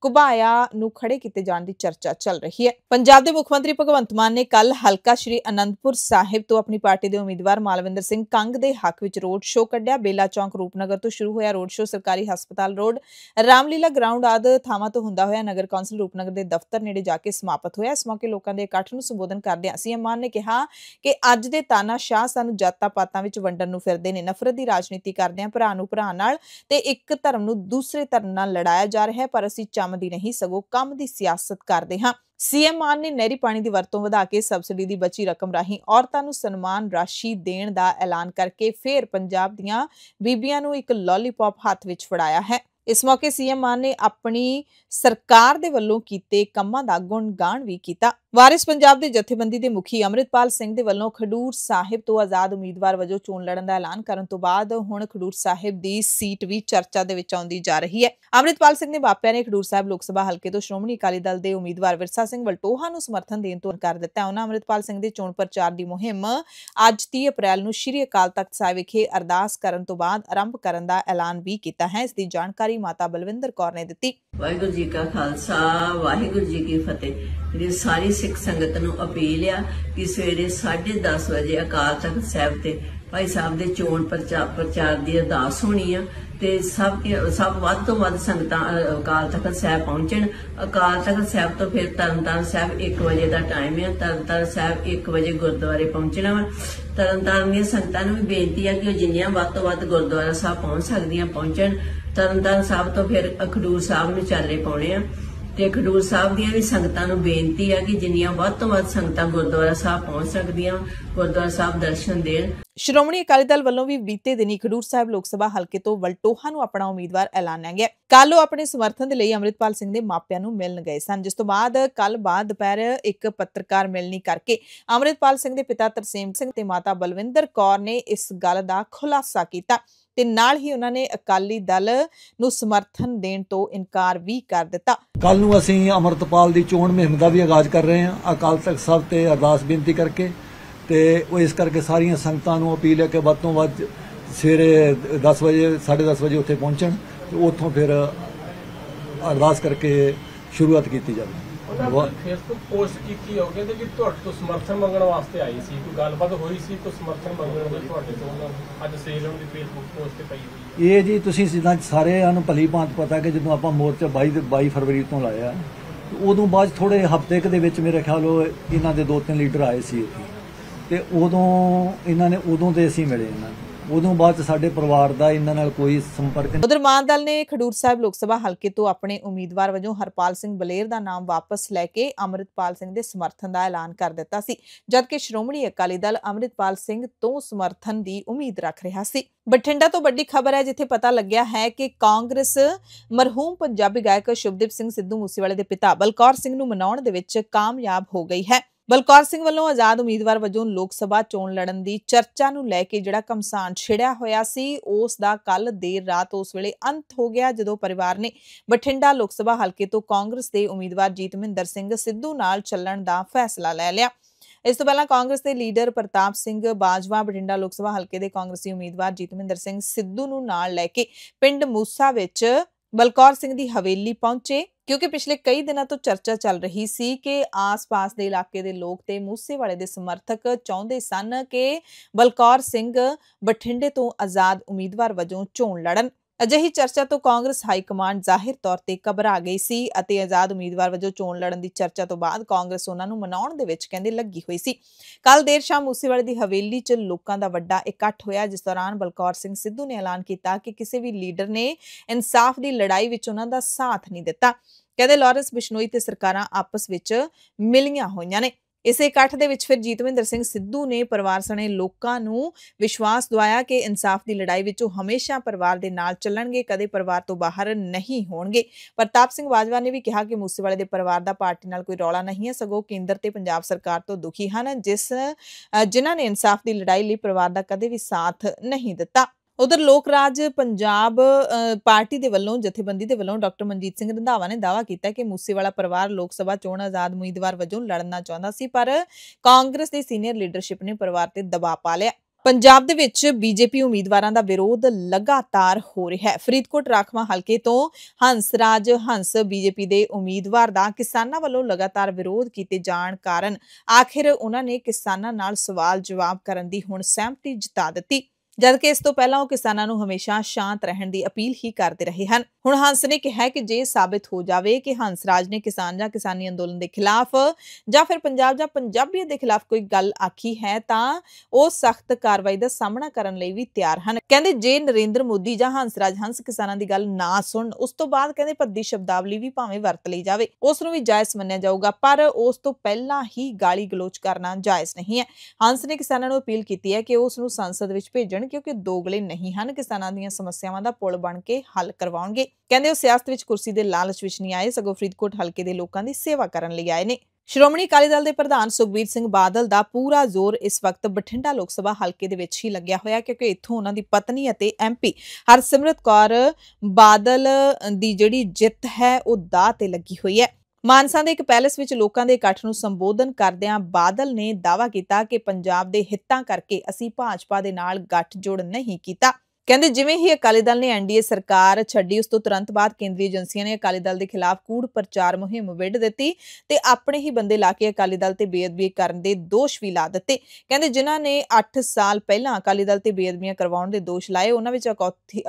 ਕੁਬਾਇਆ ਨੂੰ ਖੜੇ ਕੀਤੇ ਜਾਣ ਦੀ ਚਰਚਾ ਚੱਲ ਰਹੀ ਹੈ ਪੰਜਾਬ ਦੇ ਮੁੱਖ ਮੰਤਰੀ ਭਗਵੰਤ ਮਾਨ ਨੇ ਕੱਲ ਹਲਕਾ ਸ਼੍ਰੀ ਅਨੰਦਪੁਰ ਸਾਹਿਬ ਤੋਂ ਆਪਣੀ ਪਾਰਟੀ ਦੇ ਉਮੀਦਵਾਰ ਮਾਲਵਿੰਦਰ ਸਿੰਘ ਕੰਗ ਦੇ ਹੱਕ ਵਿੱਚ ਰੋਡ ਸ਼ੋਅ ਕੱਢਿਆ ਬੇਲਾ ਚੌਂਕ ਰੂਪਨਗਰ ਤੋਂ ਸ਼ੁਰੂ ਹੋਇਆ ਰੋਡ ਸ਼ੋਅ ਸਰਕਾਰੀ ਹਸਪਤਾਲ ਰੋਡ ਰਾਮਲੀਲਾ ਗਰਾਊਂਡ ਆਦ ਥਾਵਾਂ ਤੋਂ ਹੁੰਦਾ ਹੋਇਆ ਨਗਰ ਕੌਂਸਲ ਰੂਪਨਗਰ ਦੇ ਦਫ਼ਤਰ ਨੇੜੇ ਜਾ ਕੇ ਸਮਾਪਤ ਹੋਇਆ ਇਸ ਮੌਕੇ ਲੋਕਾਂ ਦੇ ਇਕੱਠ ਨੂੰ ਸੰਬੋਧਨ ਕਰਦਿਆਂ ਸੀਐਮ ਮਾਨ ਨੇ ਕਿਹਾ ਕਿ ਅੱਜ ਦੇ ਸ਼ਾਹ ਸਾਨੂੰ ਜਾਤਾਂ ਪਾਤਾਂ ਵਿੱਚ ਵੰਡਣ ਨੂੰ ਫਿਰਦੇ ਨੇ ਨਫ਼ਰਤ ਦੀ ਰਾਜਨੀਤੀ ਕਰਦੇ ਆ ਭਰਾ ਨੂੰ ਭਰਾ ਨਾਲ ਤੇ ਇੱਕ ਧਰਮ ਨੂੰ ਦੂਸਰੇ ਧਰਮ ਨਾਲ ਲੜਾਇਆ ਜਾ ਰਿਹਾ ਹੈ ਪਰ ਅਸੀਂ ਚੰਮ ਦੀ ਨਹੀਂ ਸਗੋਂ ਕੰਮ ਦੀ ਸਿਆਸਤ ਕਰਦੇ ਹਾਂ ਸੀਐਮ ਮਾਨ ਨੇ ਨਹਿਰੀ ਪਾਣੀ ਦੀ ਵਰਤੋਂ ਵਧਾ ਕੇ ਸਬਸਿਡੀ ਦੀ ਬਚੀ ਰਕਮ ਰਾਹੀਂ ਔਰਤਾਂ ਨੂੰ ਸਨਮਾਨ ਰਾਸ਼ੀ ਦੇਣ ਦਾ ਐਲਾਨ ਕਰਕੇ ਫੇਰ ਪੰਜਾਬ ਦੀਆਂ ਬੀਬੀਆਂ ਨੂੰ ਇੱਕ ਲਾਲੀਪਾਪ ਹੱਥ ਵਿੱਚ ਫੜਾਇਆ ਹੈ ਇਸ ਮੌਕੇ ਸੀਐਮ ਮਾਨ ਨੇ ਆਪਣੀ ਸਰਕਾਰ ਦੇ ਵੱਲੋਂ ਕੀਤੇ ਕੰਮਾਂ ਦਾ ਗੁਣਗਾਨ ਵੀ ਕੀਤਾ ਵਾਰਿਸ ਪੰਜਾਬ ਦੇ ਜਥੇਬੰਦੀ ਦੇ ਮੁਖੀ ਅਮਰਿਤਪਾਲ ਸਿੰਘ ਦੇ ਵੱਲੋਂ ਖਡੂਰ ਸਾਹਿਬ ਤੋਂ ਆਜ਼ਾਦ ਉਮੀਦਵਾਰ ਵਜੋਂ ਚੋਣ ਲੜਨ ਦਾ ਐਲਾਨ ਕਰਨ ਤੋਂ ਬਾਅਦ ਹੁਣ ਖਡੂਰ ਸਾਹਿਬ ਦੀ ਸੀਟ ਵੀ ਚਰਚਾ ਦੇ ਵਿੱਚ ਆਉਂਦੀ ਜਾ ਰਹੀ ਹੈ ਅਮਰਿਤਪਾਲ ਸਿੰਘ ਨੇ ਮਾਪਿਆਂ ਨੇ ਖਡੂਰ ਸਾਹਿਬ ਲੋਕ ਸਭਾ ਹਲਕੇ ਤੋਂ ਸ਼੍ਰੋਮਣੀ ਅਕਾਲੀ ਦਲ ਦੇ ਉਮੀਦਵਾਰ ਵਿਰਸਾ ਸਿੰਘ ਵਲਟੋਹਾ ਨੂੰ ਸਮਰਥਨ ਦੇਣ ਤੋਂ ਇਨਕਾਰ ਦਿੱਤਾ ਉਹਨਾਂ ਅਮਰਿਤਪਾਲ ਸਿੰਘ ਦੀ ਚੋਣ ਪ੍ਰਚਾਰ ਦੀ ਮੁਹਿੰਮ ਅੱਜ 30 ਅਪ੍ਰੈਲ ਨੂੰ ਸ਼੍ਰੀ ਅਕਾਲ ਤਖਤ ਸਾਹਿਬ ਵਿਖੇ ਅਰਦਾਸ ਕਰਨ ਤੋਂ ਬਾਅਦ ਆਰੰਭ ਕਰਨ ਦਾ ਐਲਾਨ ਵੀ ਕੀਤਾ ਹੈ ਇਸ ਦੀ ਜਾਣਕਾਰੀ ਮਾਤਾ ਬਲਵਿੰਦਰ ਕੌਰ ਨੇ ਦਿੱਤੀ ਵਾਹਿਗੁਰੂ ਜੀ ਕਾ ਖਾਲਸਾ ਵਾਹਿਗੁਰੂ ਜੀ ਕੀ ਫਤਿਹ ਇਹ ਸਾਰੀ ਸਿੱਖ ਸੰਗਤ ਨੂੰ ਅਪੀਲ ਆ ਕਿ ਸਵੇਰੇ 10:30 ਵਜੇ ਅਕਾਲ ਤਖਤ ਸਾਹਿਬ ਤੇ ਭਾਈ ਸਾਹਿਬ ਦੇ ਚੋਣ ਪ੍ਰਚਾਰ ਦੀ ਅਰਦਾਸ ਹੋਣੀ ਆ ਤੇ ਸਭ ਸਭ ਵੱਧ ਤੋਂ ਵੱਧ ਸੰਗਤਾਂ ਅਕਾਲ ਤਖਤ ਸਾਹਿਬ ਪਹੁੰਚਣ ਅਕਾਲ ਤਖਤ ਸਾਹਿਬ ਤੋਂ ਫਿਰ ਤਰਨਤਾਰਨ ਸਾਹਿਬ 1 ਵਜੇ ਦਾ ਟਾਈਮ ਹੈ ਤਰਨਤਾਰਨ ਸਾਹਿਬ 1 ਵਜੇ ਗੁਰਦੁਆਰੇ ਪਹੁੰਚਣਾ ਵਾ ਤਰਨਤਾਰਨ ਦੀਆਂ ਸੰਗਤਾਂ ਨੂੰ ਵੀ ਬੇਨਤੀ ਆ ਕਿ ਉਹ ਜਿੰਨੀਆਂ ਵੱਧ ਤੋਂ ਵੱਧ ਗੁਰਦੁਆਰਾ ਸਾਹਿਬ ਪਹੁੰਚ ਸਕਦੀਆਂ ਪਹੁੰਚਣ ਤਰਨਤਾਰਨ ਸਾਹਿਬ ਤੋਂ ਫਿਰ ਅਖਡੂਰ ਸਾਹਿਬ ਨੂੰ ਚਾਲੇ ਪਾਉਣੇ ਆ ਤੇ ਖਡੂਰ ਸਾਹਿਬ ਦੀਆਂ ਵੀ ਸੰਗਤਾਂ ਨੂੰ ਬੇਨਤੀ ਆ ਕਿ ਜਿੰਨੀਆਂ ਵੱਧ ਤੋਂ ਵੱਧ ਸੰਗਤਾਂ ਗੁਰਦੁਆਰਾ ਸਾਹਿਬ ਪਹੁੰਚ ਸਕਦੀਆਂ ਗੁਰਦੁਆਰਾ ਸਾਹਿਬ ਦਰਸ਼ਨ ਦੇਣ ਸ਼੍ਰੋਮਣੀ ਅਕਾਲੀ ਦਲ ਵੱਲੋਂ ਵੀ ਬੀਤੇ ਦਿਨੀ ਖਡੂਰ ਸਾਹਿਬ ਲੋਕ ਸਭਾ ਹਲਕੇ ਤੋਂ ਵਲਟੋਹਾ ਨੂੰ ਆਪਣਾ ਉਮੀਦਵਾਰ ਐਲਾਨਿਆ ਗਿਆ ਕੱਲ ਉਹ ਆਪਣੇ ਸਮਰਥਨ ਦੇ ਲਈ ਅਮਰਿਤਪਾਲ ਸਿੰਘ ਦੇ ਮਾਪਿਆਂ ਨੂੰ ਮਿਲਣ ਗਏ ਸਨ ਜਿਸ ਤੋਂ ਬਾਅਦ ਕੱਲ ਬਾਅਦ ਦੁਪਹਿਰ ਇੱਕ ਪੱਤਰਕਾਰ ਮਿਲਣੀ ਕਰਕੇ ਅਮਰਿਤਪਾਲ ਸਿੰਘ ਦੇ ਪਿਤਾ ਤਰਸੇਮ ਸਿੰਘ ਤੇ ਮਾਤਾ ਬਲਵਿੰਦਰ ਕੌਰ ਨੇ ਇਸ ਗੱਲ ਦਾ ਖੁਲਾਸਾ ਕੀਤਾ ਤੇ ਨਾਲ ਹੀ ਉਹਨਾਂ ਨੇ ਅਕਾਲੀ ਦਲ ਨੂੰ ਸਮਰਥਨ ਦੇਣ ਤੋਂ ਇਨਕਾਰ ਵੀ ਕਰ ਦਿੱਤਾ ਕੱਲ ਨੂੰ ਅਸੀਂ ਅਮਰਤਪਾਲ ਦੀ ਚੋਣ ਮੁਹਿੰਮ ਦਾ ਵੀ ਆਗਾਜ਼ ਕਰ ਰਹੇ ਹਾਂ ਅਕਾਲ ਤਖਤ ਸਾਹਿਬ ਤੇ ਅਰਦਾਸ ਬੇਨਤੀ ਕਰਕੇ ਤੇ ਉਹ ਇਸ ਕਰਕੇ ਸਾਰੀਆਂ ਸੰਗਤਾਂ ਨੂੰ ਅਪੀਲ ਹੈ ਕਿ ਵੱਧ ਤੋਂ ਵੱਧ ਸਵੇਰੇ 10 ਵਜੇ 10:30 ਵਜੇ ਉੱਥੇ ਪਹੁੰਚਣ ਤੇ ਉੱਥੋਂ ਫਿਰ ਅਰਦਾਸ ਕਰਕੇ ਸ਼ੁਰੂਆਤ ਕੀਤੀ ਜਾਵੇ ਪੋਸਟ ਕੀਤੀ ਹੋਗੀ ਤੇ ਕਿ ਤੁਹਾਡੇ ਤੋਂ ਸਮਰਥਨ ਮੰਗਣ ਵਾਸਤੇ ਆਈ ਸੀ ਕੋਈ ਗੱਲਬਾਤ ਹੋਈ ਸੀ ਸਮਰਥਨ ਮੰਗਣ ਦੇ ਤੁਹਾਡੇ ਤੋਂ ਅੱਜ ਦੀ ਪੋਸਟ ਪਈ ਹੋਈ ਇਹ ਜੀ ਤੁਸੀਂ ਜਿੱਦਾਂ ਸਾਰਿਆਂ ਨੂੰ ਭਲੀ ਭਾਂਤ ਪਤਾ ਕਿ ਜਦੋਂ ਆਪਾਂ ਮੋਰਚਾ 22 22 ਫਰਵਰੀ ਤੋਂ ਲਾਇਆ ਉਦੋਂ ਬਾਅਦ ਥੋੜੇ ਹਫ਼ਤੇ ਕ ਦੇ ਵਿੱਚ ਮੇਰੇ ਖਿਆਲ ਉਹ ਇਹਨਾਂ ਦੇ ਦੋ ਤਿੰਨ ਲੀਡਰ ਆਏ ਸੀ ਇੱਥੇ ਤੇ ਉਦੋਂ ਇਹਨਾਂ ਨੇ ਉਦੋਂ ਤੇ ਅਸੀਂ ਮਿਲੇ ਇਹਨਾਂ ਨੂੰ ਉਦੋਂ ਬਾਅਦ ਸਾਡੇ ਪਰਿਵਾਰ ਦਾ ਇਹਨਾਂ ਨਾਲ ਕੋਈ ਸੰਪਰਕ ਨਹੀਂ ਉਧਰ ਮਾਨਦਲ ਨੇ ਖਡੂਰ ਸਾਹਿਬ ਲੋਕ ਸਭਾ ਹਲਕੇ ਤੋਂ ਆਪਣੇ ਉਮੀਦਵਾਰ ਵਜੋਂ ਹਰਪਾਲ ਸਿੰਘ ਬਲੇਰ ਦਾ ਨਾਮ ਵਾਪਸ ਲੈ ਕੇ ਅਮਰਿਤਪਾਲ ਸਿੰਘ ਦੇ ਸਮਰਥਨ ਦਾ ਐਲਾਨ ਕਰ ਦਿੱਤਾ ਸੀ ਜਦਕਿ ਸ਼੍ਰੋਮਣੀ ਅਕਾਲੀ ਦਲ ਅਮਰਿਤਪਾਲ ਸਿੰਘ ਤੋਂ ਸਮਰਥਨ ਦੀ ਉਮੀਦ ਰੱਖ ਰਿਹਾ ਸੀ ਬਠਿੰਡਾ ਤੋਂ ਵੱਡੀ ਖਬਰ ਹੈ ਜਿੱਥੇ ਪਤਾ ਲੱਗਿਆ ਹੈ ਕਿ ਕਾਂਗਰਸ ਮਰਹੂਮ ਪੰਜਾਬੀ ਗਾਇਕ ਸ਼ੁਭਦੀਪ ਸਿੰਘ ਸਿੱਧੂ ਮੂਸੇਵਾਲੇ ਦੇ ਪਿਤਾ ਬਲਕੌਰ ਸਿੰਘ ਨੂੰ ਮਨਾਉਣ ਦੇ ਵਿੱਚ ਕਾਮਯਾਬ ਹੋ ਗਈ ਹੈ ਬਲਕੌਰ ਸਿੰਘ ਵੱਲੋਂ ਆਜ਼ਾਦ ਉਮੀਦਵਾਰ ਵਜੋਂ ਲੋਕ ਸਭਾ ਚੋਣ ਲੜਨ ਦੀ ਚਰਚਾ ਨੂੰ ਲੈ ਕੇ ਜਿਹੜਾ ਕਮਸਾਨ ਛਿੜਿਆ ਹੋਇਆ ਸੀ ਉਸ ਦਾ ਕੱਲ ਦੇਰ ਰਾਤ ਉਸ ਵੇਲੇ ਅੰਤ ਹੋ ਗਿਆ ਜਦੋਂ ਪਰਿਵਾਰ ਨੇ ਬਠਿੰਡਾ ਲੋਕ ਸਭਾ ਹਲਕੇ ਤੋਂ ਕਾਂਗਰਸ ਦੇ ਉਮੀਦਵਾਰ ਜੀਤਮਿੰਦਰ ਸਿੰਘ ਸਿੱਧੂ ਨਾਲ ਚੱਲਣ ਦਾ ਫੈਸਲਾ ਲੈ ਲਿਆ ਇਸ ਤੋਂ ਪਹਿਲਾਂ ਕਾਂਗਰਸ ਦੇ ਲੀਡਰ ਪ੍ਰਤਾਪ ਸਿੰਘ ਬਾਜਵਾ ਬਠਿੰਡਾ ਲੋਕ ਸਭਾ ਹਲਕੇ ਦੇ ਕਾਂਗਰਸੀ ਉਮੀਦਵਾਰ ਜੀਤਮਿੰਦਰ ਸਿੰਘ ਸਿੱਧੂ ਨੂੰ ਨਾਲ ਲੈ ਕੇ ਪਿੰਡ ਮੂਸਾ ਵਿੱਚ ਬਲਕੌਰ ਸਿੰਘ ਦੀ ਹਵੇਲੀ ਪਹੁੰਚੇ ਕਿਉਂਕਿ ਪਿਛਲੇ ਕਈ ਦਿਨਾਂ ਤੋਂ ਚਰਚਾ ਚੱਲ ਰਹੀ ਸੀ ਕਿ ਆਸ-ਪਾਸ ਦੇ ਇਲਾਕੇ ਦੇ ਲੋਕ ਤੇ ਮੂਸੇਵਾਲੇ ਦੇ ਸਮਰਥਕ ਚਾਹੁੰਦੇ ਸਨ ਕਿ ਬਲਕੌਰ ਸਿੰਘ ਬਠਿੰਡੇ ਤੋਂ ਆਜ਼ਾਦ ਉਮੀਦਵਾਰ ਵਜੋਂ ਚੋਣ ਲੜਨ ਅਜਿਹੀ ਚਰਚਾ ਤੋਂ ਕਾਂਗਰਸ ਹਾਈ ਕਮਾਂਡ ਜ਼ਾਹਿਰ ਤੌਰ ਤੇ ਘਬਰਾ ਗਈ ਸੀ ਅਤੇ ਆਜ਼ਾਦ ਉਮੀਦਵਾਰ ਵਜੋਂ ਚੋਣ ਲੜਨ ਦੀ ਚਰਚਾ ਤੋਂ ਬਾਅਦ ਕਾਂਗਰਸ ਉਹਨਾਂ ਨੂੰ ਮਨਾਉਣ ਦੇ ਵਿੱਚ ਕਹਿੰਦੇ ਲੱਗੀ ਹੋਈ ਸੀ ਕੱਲ ਦੇਰ ਸ਼ਾਮ ਮੂਸੇਵਾਲੇ ਦੀ ਹਵੇਲੀ 'ਚ ਲੋਕਾਂ ਦਾ ਵੱਡਾ ਇਕੱਠ ਹੋਇਆ ਜਿਸ ਦੌਰਾਨ ਬਲਕੌਰ ਸਿੰਘ ਸਿੱਧੂ ਨੇ ਐਲਾਨ ਕੀਤਾ ਕਿ ਕਿਸੇ ਵੀ ਲੀਡਰ ਨੇ ਇਨਸਾਫ ਦੀ ਲੜਾਈ ਵਿੱਚ ਉਹਨਾਂ ਦਾ ਸਾਥ ਨਹੀਂ ਦਿੱਤਾ ਕਹਿੰਦੇ ਲਾਰੈਂਸ ਬਿਸ਼ਨੋਈ ਤੇ ਸਰਕਾਰਾਂ ਆਪਸ ਵਿੱਚ ਮਿਲੀਆਂ ਹੋਈਆਂ ਨੇ ਇਸੇ ਇਕੱਠ ਦੇ ਵਿੱਚ ਫਿਰ ਜੀਤਵਿੰਦਰ ਸਿੰਘ ਸਿੱਧੂ ਨੇ ਪਰਿਵਾਰ ਸਣੇ ਲੋਕਾਂ ਨੂੰ ਵਿਸ਼ਵਾਸ ਦਵਾਇਆ ਕਿ ਇਨਸਾਫ ਦੀ ਲੜਾਈ ਵਿੱਚ ਉਹ ਹਮੇਸ਼ਾ ਪਰਿਵਾਰ ਦੇ ਨਾਲ ਚੱਲਣਗੇ ਕਦੇ ਪਰਿਵਾਰ ਤੋਂ ਬਾਹਰ ਨਹੀਂ ਹੋਣਗੇ ਪ੍ਰਤਾਪ ਸਿੰਘ ਬਾਜਵਾ ਨੇ ਵੀ ਕਿਹਾ ਕਿ ਮੂਸੇਵਾਲੇ ਦੇ ਪਰਿਵਾਰ ਦਾ ਪਾਰਟੀ ਨਾਲ ਕੋਈ ਰੌਲਾ ਨਹੀਂ ਹੈ ਸਗੋਂ ਕੇਂਦਰ ਤੇ ਪੰਜਾਬ ਸਰਕਾਰ ਤੋਂ ਦੁਖੀ ਹਨ ਜਿਸ ਜਿਨ੍ਹਾਂ ਨੇ ਇਨਸਾਫ ਦੀ ਲੜਾਈ ਲਈ ਪਰਿਵਾਰ ਦਾ ਕਦੇ ਵੀ ਸਾਥ ਨਹੀਂ ਦਿੱਤਾ ਉਧਰ ਲੋਕ ਰਾਜ ਪੰਜਾਬ ਪਾਰਟੀ ਦੇ ਵੱਲੋਂ ਜਥੇਬੰਦੀ ਦੇ ਵੱਲੋਂ ਡਾਕਟਰ ਮਨਜੀਤ ਸਿੰਘ ਰੰਧਾਵਾ ਨੇ ਦਾਵਾ ਕੀਤਾ ਕਿ ਮੂਸੇਵਾਲਾ ਪਰਿਵਾਰ ਲੋਕ ਸਭਾ ਚੋਣ ਆਜ਼ਾਦ ਉਮੀਦਵਾਰ ਵਜੋਂ ਲੜਨਾ ਚਾਹੁੰਦਾ ਸੀ ਪਰ ਕਾਂਗਰਸ ਦੀ ਸੀਨੀਅਰ ਲੀਡਰਸ਼ਿਪ ਨੇ ਪਰਿਵਾਰ ਤੇ ਦਬਾਅ ਪਾ ਲਿਆ ਪੰਜਾਬ ਦੇ ਵਿੱਚ ਬੀਜੇਪੀ ਉਮੀਦਵਾਰਾਂ ਦਾ ਵਿਰੋਧ ਲਗਾਤਾਰ ਹੋ ਰਿਹਾ ਹੈ ਫਰੀਦਕੋਟ ਰਾਖਵਾ ਹਲਕੇ ਤੋਂ ਹੰਸ ਰਾਜ ਹੰਸ ਬੀਜੇਪੀ ਦੇ ਉਮੀਦਵਾਰ ਦਾ ਕਿਸਾਨਾਂ ਵੱਲੋਂ ਲਗਾਤਾਰ ਵਿਰੋਧ ਕੀਤੇ ਜਾਣ ਕਾਰਨ ਆਖਿਰ ਉਹਨਾਂ ਨੇ ਕਿਸਾਨਾਂ ਨਾਲ ਸਵਾਲ ਜਵਾਬ ਕਰਨ ਦੀ ਹੁਣ ਸਹਿਮਤੀ ਜਤਾ ਦਿੱਤੀ ਜਦਕਿ ਇਸ ਤੋਂ ਪਹਿਲਾਂ ਉਹ ਕਿਸਾਨਾਂ ਨੂੰ ਹਮੇਸ਼ਾ ਸ਼ਾਂਤ ਰਹਿਣ ਦੀ ਅਪੀਲ ਹੀ ਕਰਦੇ ਰਹੇ ਹਨ ਹੁਣ ਹੰਸ ਨੇ ਕਿਹਾ ਕਿ ਜੇ ਸਾਬਿਤ ਹੋ ਜਾਵੇ ਕਿ ਹੰਸ ਰਾਜ ਨੇ ਕਿਸਾਨ ਜਾਂ ਕਿਸਾਨੀ ਅੰਦੋਲਨ ਦੇ ਖਿਲਾਫ ਜਾਂ ਫਿਰ ਪੰਜਾਬ ਜਾਂ ਪੰਜਾਬੀਆਂ ਦੇ ਖਿਲਾਫ ਕੋਈ ਗੱਲ ਆਖੀ ਹੈ ਤਾਂ ਉਹ ਸਖਤ ਕਾਰਵਾਈ ਦਾ ਸਾਹਮਣਾ ਕਰਨ ਲਈ ਵੀ ਤਿਆਰ ਹਨ ਕਹਿੰਦੇ ਜੇ ਨਰਿੰਦਰ ਮੋਦੀ ਜਾਂ ਹੰਸ ਰਾਜ ਹੰਸ ਕਿਸਾਨਾਂ ਦੀ ਗੱਲ ਨਾ ਸੁਣਨ ਉਸ ਤੋਂ ਬਾਅਦ ਕਹਿੰਦੇ ਭੱਦੀ ਸ਼ਬਦਾਵਲੀ ਵੀ ਭਾਵੇਂ ਵਰਤ ਲਈ ਜਾਵੇ ਉਸ ਨੂੰ ਵੀ ਜਾਇਜ਼ ਮੰਨਿਆ ਜਾਊਗਾ ਪਰ ਉਸ ਤੋਂ ਪਹਿਲਾਂ ਹੀ ਗਾਲੀ ਗਲੋਚ ਕਰਨਾ ਜਾਇਜ਼ ਨਹੀਂ ਹੈ ਹੰਸ ਨੇ ਕਿਸਾਨਾਂ ਨੂੰ ਅਪੀਲ ਕੀਤੀ ਹੈ ਕਿ ਉਸ ਨੂੰ ਸੰਸਦ ਵਿੱਚ ਭੇਜਣ ਕਿਉਂਕਿ ਦੋਗਲੇ ਨਹੀਂ ਹਨ ਕਿਸਾਨਾਂ ਦੀਆਂ ਸਮੱਸਿਆਵਾਂ ਦਾ ਪੁਲ ਬਣ ਕੇ ਹੱਲ ਕਰਵਾਉਣਗੇ ਕਹਿੰਦੇ ਉਹ ਸਿਆਸਤ ਵਿੱਚ ਕੁਰਸੀ ਦੇ ਲਾਲਚ ਵਿੱਚ ਨਹੀਂ ਆਏ ਸਗੋਂ ਫਰੀਦਕੋਟ ਹਲਕੇ ਦੇ ਲੋਕਾਂ ਦੀ ਸੇਵਾ ਕਰਨ ਲਈ ਆਏ ਨੇ ਸ਼੍ਰੋਮਣੀ ਅਕਾਲੀ ਦਲ ਦੇ ਪ੍ਰਧਾਨ ਸੁਖਬੀਰ ਸਿੰਘ ਬਾਦਲ ਦਾ ਪੂਰਾ ਜ਼ੋਰ ਇਸ ਵਕਤ ਬਠਿੰਡਾ ਲੋਕ ਸਭਾ ਹਲਕੇ ਦੇ ਵਿੱਚ ਹੀ ਲੱਗਿਆ ਹੋਇਆ ਕਿਉਂਕਿ ਇੱਥੋਂ ਉਹਨਾਂ ਦੀ ਪਤਨੀ ਅਤੇ ਐਮਪੀ ਹਰਸਿਮਰਤ ਕੌਰ ਬਾਦਲ ਦੀ ਜਿਹੜੀ ਜਿੱਤ ਹੈ ਉਹ ਦਾਅ ਤੇ ਲੱਗੀ ਹੋਈ ਹੈ ਮਾਨਸਾ ਦੇ ਇੱਕ ਪੈਲਸ ਵਿੱਚ ਲੋਕਾਂ ਦੇ ਇਕੱਠ ਨੂੰ ਸੰਬੋਧਨ ਕਰਦਿਆਂ ਬਾਦਲ ਨੇ ਦਾਵਾ ਕੀਤਾ ਕਿ ਪੰਜਾਬ ਦੇ ਹਿੱਤਾਂ ਕਰਕੇ ਅਸੀਂ ਭਾਜਪਾ ਦੇ ਨਾਲ ਗੱਠ ਜੋੜ ਨਹੀਂ ਕੀਤਾ ਕਹਿੰਦੇ ਜਿਵੇਂ ਹੀ ਅਕਾਲੀ ਦਲ ਨੇ ਐਨਡੀਏ ਸਰਕਾਰ ਛੱਡੀ ਉਸ ਤੋਂ ਤੁਰੰਤ ਬਾਅਦ ਕੇਂਦਰੀ ਏਜੰਸੀਆਂ ਨੇ ਅਕਾਲੀ ਦਲ ਦੇ ਖਿਲਾਫ ਕੂੜ ਪ੍ਰਚਾਰ ਮੁਹਿੰਮ ਵਿੱਢ ਦਿੱਤੀ ਤੇ ਆਪਣੇ ਹੀ ਬੰਦੇ ਲਾ ਕੇ ਅਕਾਲੀ ਦਲ ਤੇ ਬੇਅਦਬੀ ਕਰਨ ਦੇ ਦੋਸ਼ ਵੀ ਲਾ ਦਿੱਤੇ ਕਹਿੰਦੇ ਜਿਨ੍ਹਾਂ ਨੇ 8 ਸਾਲ ਪਹਿਲਾਂ ਅਕਾਲੀ ਦਲ ਤੇ ਬੇਅਦਬੀਆਂ ਕਰਵਾਉਣ ਦੇ ਦੋਸ਼ ਲਾਏ ਉਹਨਾਂ ਵਿੱਚ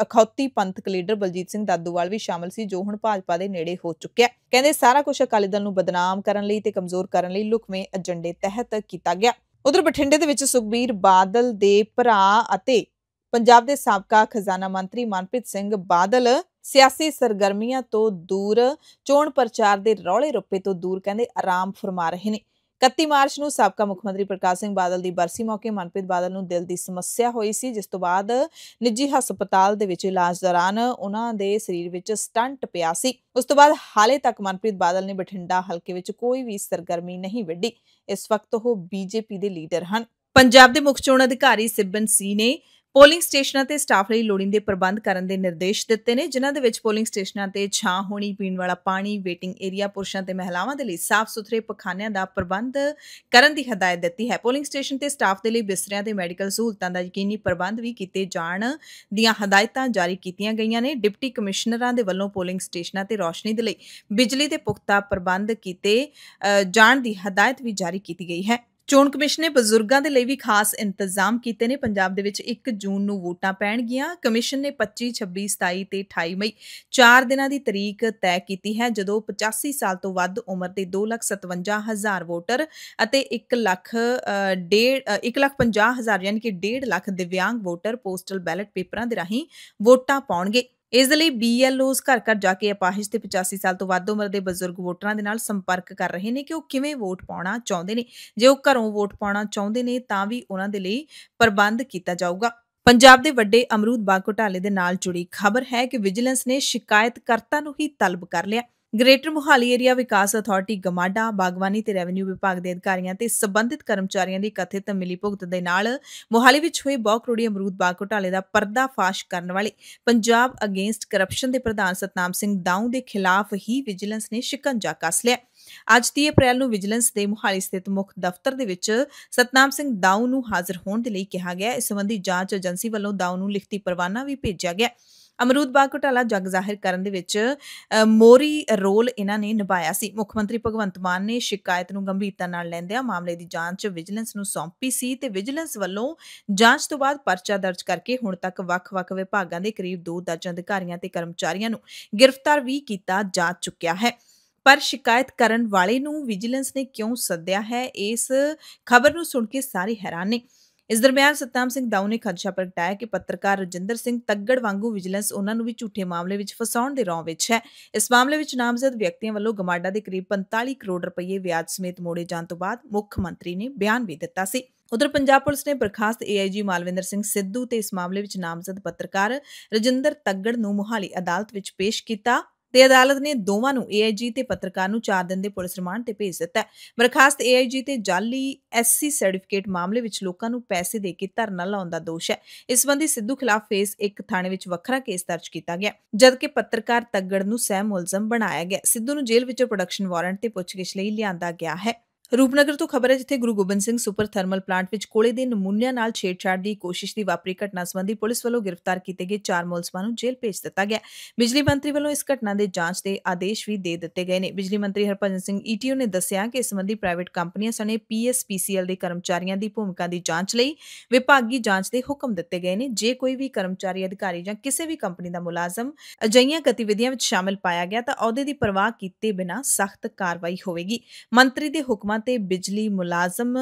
ਅਖੌਤੀ ਪੰਥਕ ਲੀਡਰ ਬਲਜੀਤ ਸਿੰਘ ਦਾਦੂਵਾਲ ਵੀ ਸ਼ਾਮਲ ਸੀ ਜੋ ਹੁਣ ਭਾਜਪਾ ਦੇ ਨੇੜੇ ਹੋ ਚੁੱਕਿਆ ਕਹਿੰਦੇ ਸਾਰਾ ਕੁਝ ਅਕਾਲੀ ਦਲ ਨੂੰ ਬਦਨਾਮ ਕਰਨ ਲਈ ਤੇ ਕਮਜ਼ੋਰ ਕਰਨ ਲਈ ਲੁਕਵੇਂ ਏਜੰਡੇ ਤਹਿਤ ਕੀਤਾ ਗਿਆ ਉਧਰ ਬਠਿੰਡੇ ਦੇ ਵਿੱਚ ਸੁਖਬੀਰ ਬਾਦਲ ਦੇ ਭਰਾ ਅਤੇ ਪੰਜਾਬ ਦੇ ਸਾਬਕਾ ਖਜ਼ਾਨਾ ਮੰਤਰੀ ਮਨਪ੍ਰੀਤ ਸਿੰਘ ਬਾਦਲ ਸਿਆਸੀ ਸਰਗਰਮੀਆਂ ਤੋਂ ਦੂਰ ਚੋਣ ਪ੍ਰਚਾਰ ਦੇ ਰੌਲੇ ਰੱਪੇ ਤੋਂ ਦੂਰ ਕਹਿੰਦੇ ਆਰਾਮ ਫਰਮਾ ਰਹੇ ਨੇ 31 ਮਾਰਚ ਨੂੰ ਸਾਬਕਾ ਮੁੱਖ ਮੰਤਰੀ ਪ੍ਰਕਾਸ਼ ਸਿੰਘ ਬਾਦਲ ਦੀ ਬਰਸੀ ਮੌਕੇ ਮਨਪ੍ਰੀਤ ਬਾਦਲ ਨੂੰ ਦਿਲ ਦੀ ਸਮੱਸਿਆ ਹੋਈ ਸੀ ਜਿਸ ਤੋਂ ਬਾਅਦ ਨਿੱਜੀ ਹਸਪਤਾਲ ਦੇ ਵਿੱਚ ਇਲਾਜ ਦੌਰਾਨ ਉਹਨਾਂ ਦੇ ਸਰੀਰ ਵਿੱਚ ਸਟੰਟ ਪਿਆ ਸੀ ਉਸ ਤੋਂ ਬਾਅਦ ਹਾਲੇ ਤੱਕ ਮਨਪ੍ਰੀਤ ਬਾਦਲ ਨੇ ਬਠਿੰਡਾ ਹਲਕੇ ਵਿੱਚ ਕੋਈ ਵੀ ਸਰਗਰਮੀ ਨਹੀਂ ਵਿੱਢੀ ਇਸ ਵਕਤ ਉਹ ਬੀਜੇਪੀ ਦੇ ਲੀਡਰ ਹਨ ਪੰਜਾਬ ਦੇ ਮੁੱਖ ਚੋਣ ਅਧਿਕਾਰੀ ਸਿਬਨ ਸੀ ਨੇ ਪੋਲਿੰਗ ਸਟੇਸ਼ਨਾਂ ਤੇ ਸਟਾਫ ਲਈ ਲੋੜੀਂਦੇ ਪ੍ਰਬੰਧ ਕਰਨ ਦੇ ਨਿਰਦੇਸ਼ ਦਿੱਤੇ ਨੇ ਜਿਨ੍ਹਾਂ ਦੇ ਵਿੱਚ ਪੋਲਿੰਗ ਸਟੇਸ਼ਨਾਂ ਤੇ ਛਾਂ ਹੋਣੀ ਪੀਣ ਵਾਲਾ ਪਾਣੀ ਵੇਟਿੰਗ ਏਰੀਆ ਪੁਰਸ਼ਾਂ ਤੇ ਮਹਿਲਾਵਾਂ ਦੇ ਲਈ ਸਾਫ਼ ਸੁਥਰੇ ਪਖਾਨਿਆਂ ਦਾ ਪ੍ਰਬੰਧ ਕਰਨ ਦੀ ਹਦਾਇਤ ਦਿੱਤੀ ਹੈ ਪੋਲਿੰਗ ਸਟੇਸ਼ਨ ਤੇ ਸਟਾਫ ਦੇ ਲਈ ਬਿਸਤਰਿਆਂ ਤੇ ਮੈਡੀਕਲ ਸਹੂਲਤਾਂ ਦਾ ਯਕੀਨੀ ਪ੍ਰਬੰਧ ਵੀ ਕੀਤੇ ਜਾਣ ਦੀਆਂ ਹਦਾਇਤਾਂ ਜਾਰੀ ਕੀਤੀਆਂ ਗਈਆਂ ਨੇ ਡਿਪਟੀ ਕਮਿਸ਼ਨਰਾਂ ਦੇ ਵੱਲੋਂ ਪੋਲਿੰਗ ਸਟੇਸ਼ਨਾਂ ਤੇ ਰੋਸ਼ਨੀ ਦੇ ਲਈ ਬਿਜਲੀ ਦੇ ਪੁਖਤਾ ਪ੍ਰਬੰਧ ਕੀਤੇ ਜਾਣ ਦੀ ਹਦਾਇਤ ਵੀ ਜਾਰੀ ਕੀਤੀ ਗਈ ਹੈ ਚੋਣ ਕਮਿਸ਼ਨ ਨੇ ਬਜ਼ੁਰਗਾਂ ਦੇ ਲਈ ਵੀ ਖਾਸ ਇੰਤਜ਼ਾਮ ਕੀਤੇ ਨੇ ਪੰਜਾਬ ਦੇ ਵਿੱਚ 1 ਜੂਨ ਨੂੰ ਵੋਟਾਂ ਪੈਣਗੀਆਂ ਕਮਿਸ਼ਨ ਨੇ 25 26 27 ਤੇ 28 ਮਈ 4 ਦਿਨਾਂ ਦੀ ਤਰੀਕ ਤੈਅ ਕੀਤੀ ਹੈ ਜਦੋਂ 85 ਸਾਲ ਤੋਂ ਵੱਧ ਉਮਰ ਦੇ 257000 ਵੋਟਰ ਅਤੇ 1 ਲੱਖ 1,50,000 ਯਾਨੀ ਕਿ 1.5 ਲੱਖ ਦਿਵਿਆਂਗ ਵੋਟਰ ਪੋਸਟਲ ਬੈਲਟ ਪੇਪਰਾਂ ਦੇ ਰਾਹੀਂ ਵੋਟਾਂ ਪਾਉਣਗੇ ਇਸ ਦੇ ਲਈ ਬੀਐਲਓਸ ਘਰ ਘਰ ਜਾ ਕੇ ਅਪਾਹਿਸ਼ ਤੇ 85 ਸਾਲ ਤੋਂ ਵੱਧ ਉਮਰ ਦੇ ਬਜ਼ੁਰਗ ਵੋਟਰਾਂ ਦੇ ਨਾਲ ਸੰਪਰਕ ਕਰ ਰਹੇ ਨੇ ਕਿ ਉਹ ਕਿਵੇਂ ਵੋਟ ਪਾਉਣਾ ਚਾਹੁੰਦੇ ਨੇ ਜੇ ਉਹ ਘਰੋਂ ਵੋਟ ਪਾਉਣਾ ਚਾਹੁੰਦੇ ਨੇ ਤਾਂ ਵੀ ਉਹਨਾਂ ਦੇ ਲਈ ਪ੍ਰਬੰਧ ਕੀਤਾ ਜਾਊਗਾ ਪੰਜਾਬ ਦੇ ਵੱਡੇ ਅਮਰੂਦ ਬਾਗ ਘਟਾਲੇ ਦੇ ਨਾਲ ਜੁੜੀ ਖਬਰ ਹੈ ਕਿ ਵਿਜੀਲੈਂਸ ਨੇ ਸ਼ਿਕਾਇਤਕਰਤਾ ਨੂੰ ਹੀ ਤਲਬ ਕਰ ਲਿਆ ਗ੍ਰੇਟਰ ਮੁਹਾਲੀ ਏਰੀਆ ਵਿਕਾਸ ਅਥਾਰਟੀ ਗਮਾਡਾ ਬਾਗਵਾਨੀ ਤੇ ਰੈਵਨਿਊ ਵਿਭਾਗ ਦੇ ਅਧਿਕਾਰੀਆਂ ਤੇ ਸਬੰਧਿਤ ਕਰਮਚਾਰੀਆਂ ਦੀ ਕਥਿਤ ਮਿਲੀਭੁਗਤ ਦੇ ਨਾਲ ਮੁਹਾਲੀ ਵਿੱਚ ਹੋਏ ਬਹੁ ਕਰੋੜੀ ਅਮਰੂਦ ਬਾਗ ਘੁਟਾਲੇ ਦਾ ਪਰਦਾਫਾਸ਼ ਕਰਨ ਵਾਲੇ ਪੰਜਾਬ ਅਗੇਂਸਟ ਕਰਪਸ਼ਨ ਦੇ ਪ੍ਰਧਾਨ ਸਤਨਾਮ ਸਿੰਘ ਦਾਊ ਦੇ ਖਿਲਾਫ ਹੀ ਵਿਜੀਲੈਂਸ ਨੇ ਸ਼ਿਕੰਜਾ ਕੱਸ ਲਿਆ ਅੱਜ 3 ਅਪ੍ਰੈਲ ਨੂੰ ਵਿਜੀਲੈਂਸ ਦੇ ਮੁਹਾਲੀ ਸਥਿਤ ਮੁੱਖ ਦਫ਼ਤਰ ਦੇ ਵਿੱਚ ਸਤਨਾਮ ਸਿੰਘ ਦਾਊ ਨੂੰ ਹਾਜ਼ਰ ਹੋਣ ਦੇ ਲਈ ਕਿਹਾ ਗਿਆ ਇਸ ਸੰਬੰਧੀ ਜਾਂਚ ਏਜੰਸੀ ਵੱਲੋਂ ਦਾਊ ਨੂੰ ਲਿਖਤੀ ਪਰਵਾਨਾ ਵੀ ਭੇਜਿਆ ਗਿਆ ਅਮਰੂਦ ਬਾਗ ਘੁਟਾਲਾ ਜਗ ਜ਼ਾਹਿਰ ਕਰਨ ਦੇ ਵਿੱਚ ਮੋਰੀ ਰੋਲ ਇਹਨਾਂ ਨੇ ਨਿਭਾਇਆ ਸੀ ਮੁੱਖ ਮੰਤਰੀ ਭਗਵੰਤ ਮਾਨ ਨੇ ਸ਼ਿਕਾਇਤ ਨੂੰ ਗੰਭੀਰਤਾ ਨਾਲ ਲੈਂਦਿਆਂ ਮਾਮਲੇ ਦੀ ਜਾਂਚ ਵਿਜੀਲੈਂਸ ਨੂੰ ਸੌਂਪੀ ਸੀ ਤੇ ਵਿਜੀਲੈਂਸ ਵੱਲੋਂ ਜਾਂਚ ਤੋਂ ਬਾਅਦ ਪਰਚਾ ਦਰਜ ਕਰਕੇ ਹੁਣ ਤੱਕ ਵੱਖ-ਵੱਖ ਵਿਭਾਗਾਂ ਦੇ ਕਰੀਬ 2 ਦਰਜਨ ਅਧਿਕਾਰੀਆਂ ਤੇ ਕਰਮਚਾਰੀਆਂ ਨੂੰ ਗ੍ਰਿਫਤਾਰ ਵੀ ਕੀਤਾ ਜਾ ਚੁੱਕਿਆ ਹੈ ਪਰ ਸ਼ਿਕਾਇਤ ਕਰਨ ਵਾਲੇ ਨੂੰ ਵਿਜੀਲੈਂਸ ਨੇ ਕਿਉਂ ਸੱਦਿਆ ਹੈ ਇਸ ਖਬਰ ਨੂੰ ਸੁਣ ਕੇ ਸਾਰੇ ਹੈਰਾਨ ਨੇ ਇਸ ਦਰਮਿਆਨ ਸਤਨਾਮ ਸਿੰਘ ਦਾਉ ਨੇ ਖਦਸ਼ਾ ਪ੍ਰਗਟਾਇਆ ਕਿ ਪੱਤਰਕਾਰ ਰਜਿੰਦਰ ਸਿੰਘ ਤੱਗੜ ਵਾਂਗੂ ਵਿਜੀਲੈਂਸ ਉਹਨਾਂ ਨੂੰ ਵੀ ਝੂਠੇ ਮਾਮਲੇ ਵਿੱਚ ਫਸਾਉਣ ਦੇ ਰੌਂ ਵਿੱਚ ਹੈ ਇਸ ਮਾਮਲੇ ਵਿੱਚ ਨਾਮਜ਼ਦ ਵਿਅਕਤੀਆਂ ਵੱਲੋਂ ਗਮਾਡਾ ਦੇ ਕਰੀਬ 45 ਕਰੋੜ ਰੁਪਏ ਵਿਆਜ ਸਮੇਤ ਮੋੜੇ ਜਾਣ ਤੋਂ ਬਾਅਦ ਮੁੱਖ ਮੰਤਰੀ ਨੇ ਬਿਆਨ ਵੀ ਦਿੱਤਾ ਸੀ ਉਧਰ ਪੰਜਾਬ ਪੁਲਿਸ ਨੇ ਬਰਖਾਸਤ ਏਆਈਜੀ ਮਾਲਵਿੰਦਰ ਸਿੰਘ ਸਿੱਧੂ ਤੇ ਇਸ ਮਾਮਲੇ ਵਿੱਚ ਨਾਮਜ਼ਦ ਪੱਤਰਕਾਰ ਰਜਿੰਦਰ ਤੱਗੜ ਨੂੰ ਮੁਹਾਲੀ ਅਦਾਲਤ ਵਿੱਚ ਪੇਸ਼ ਕੀਤਾ ਤੇ ਅਦਾਲਤ ਨੇ ਦੋਵਾਂ ਨੂੰ ਏਆਈਜੀ ਤੇ ਪੱਤਰਕਾਰ ਨੂੰ 4 ਦਿਨ ਦੇ ਪੁਲਿਸ ਰਿਮਾਂਡ ਤੇ ਭੇਜ ਦਿੱਤਾ ਬਰਖਾਸਤ ਏਆਈਜੀ ਤੇ ਜਾਲੀ ਐਸਸੀ ਸਰਟੀਫਿਕੇਟ ਮਾਮਲੇ ਵਿੱਚ ਲੋਕਾਂ ਨੂੰ ਪੈਸੇ ਦੇ ਕੇ ਧਰਨਾ ਲਾਉਣ ਦਾ ਦੋਸ਼ ਹੈ ਇਸ ਸੰਬੰਧੀ ਸਿੱਧੂ ਖਿਲਾਫ ਫੇਸ 1 ਥਾਣੇ ਵਿੱਚ ਵੱਖਰਾ ਕੇਸ ਦਰਜ ਕੀਤਾ ਗਿਆ ਜਦਕਿ ਪੱਤਰਕਾਰ ਤੱਗੜ ਨੂੰ ਸਹਿ ਮੁਲਜ਼ਮ ਬਣਾਇਆ ਗਿਆ ਸਿੱਧੂ ਨੂੰ ਜੇਲ੍ਹ ਵਿੱਚੋਂ ਪ੍ਰੋਡਕਸ਼ਨ ਵਾਰੰਟ ਤੇ ਪੁੱਛਗਿੱਛ ਲਈ ਲਿਆਂਦਾ ਗਿਆ ਹੈ ਰੂਪਨਗਰ ਤੋਂ ਖਬਰ ਹੈ ਜਿੱਥੇ Guru Gobind Singh super thermal plant ਵਿੱਚ ਕੋਲੇ ਦੇ ਨਮੂਨਿਆਂ ਨਾਲ ਛੇੜਛਾੜ ਦੀ ਕੋਸ਼ਿਸ਼ ਦੀ ਵਾਪਰੀ ਘਟਨਾ ਸੰਬੰਧੀ ਪੁਲਿਸ ਵੱਲੋਂ ਗ੍ਰਿਫਤਾਰ ਕੀਤੇ ਗਏ ਚਾਰ ਮੁਲਜ਼ਮਾਂ ਨੂੰ ਜੇਲ੍ਹ ਭੇਜ ਦਿੱਤਾ ਗਿਆ ਬਿਜਲੀ ਮੰਤਰੀ ਵੱਲੋਂ ਇਸ ਘਟਨਾ ਦੇ ਜਾਂਚ ਦੇ ਆਦੇਸ਼ ਵੀ ਦੇ ਦਿੱਤੇ ਗਏ ਨੇ ਬਿਜਲੀ ਮੰਤਰੀ ਹਰਪਜਨ ਸਿੰਘ ਈਟੀਓ ਨੇ ਦੱਸਿਆ ਕਿ ਇਸ ਸੰਬੰਧੀ ਪ੍ਰਾਈਵੇਟ ਕੰਪਨੀਆਂ ਸਣੇ ਪੀਐਸਪੀਸੀਐਲ ਦੇ ਕਰਮਚਾਰੀਆਂ ਦੀ ਭੂਮਿਕਾ ਦੀ ਜਾਂਚ ਲਈ ਵਿਭਾਗੀ ਜਾਂਚ ਦੇ ਹੁਕਮ ਦਿੱਤੇ ਗਏ ਨੇ ਜੇ ਕੋਈ ਵੀ ਕਰਮਚਾਰੀ ਅਧਿਕਾਰੀ ਜਾਂ ਕਿਸੇ ਵੀ ਕੰਪਨੀ ਦਾ ਮੁਲਾਜ਼ਮ ਅਜਈਆਂ ਗਤੀਵਿਧੀਆਂ ਵਿੱਚ ਸ਼ਾਮਲ ਪਾਇਆ ਗਿਆ ਤਾਂ ਅਹੁਦੇ ਦੀ ਪਰਵਾਹ ਕੀਤੇ ਬਿਨਾਂ ਸਖਤ ਕਾਰਵਾਈ ਹੋਵੇਗੀ ਮੰਤਰੀ ਦੇ ਹੁਕਮ ਥਾਂ ਤੇ ਬਿਜਲੀ ਮੁਲਾਜ਼ਮ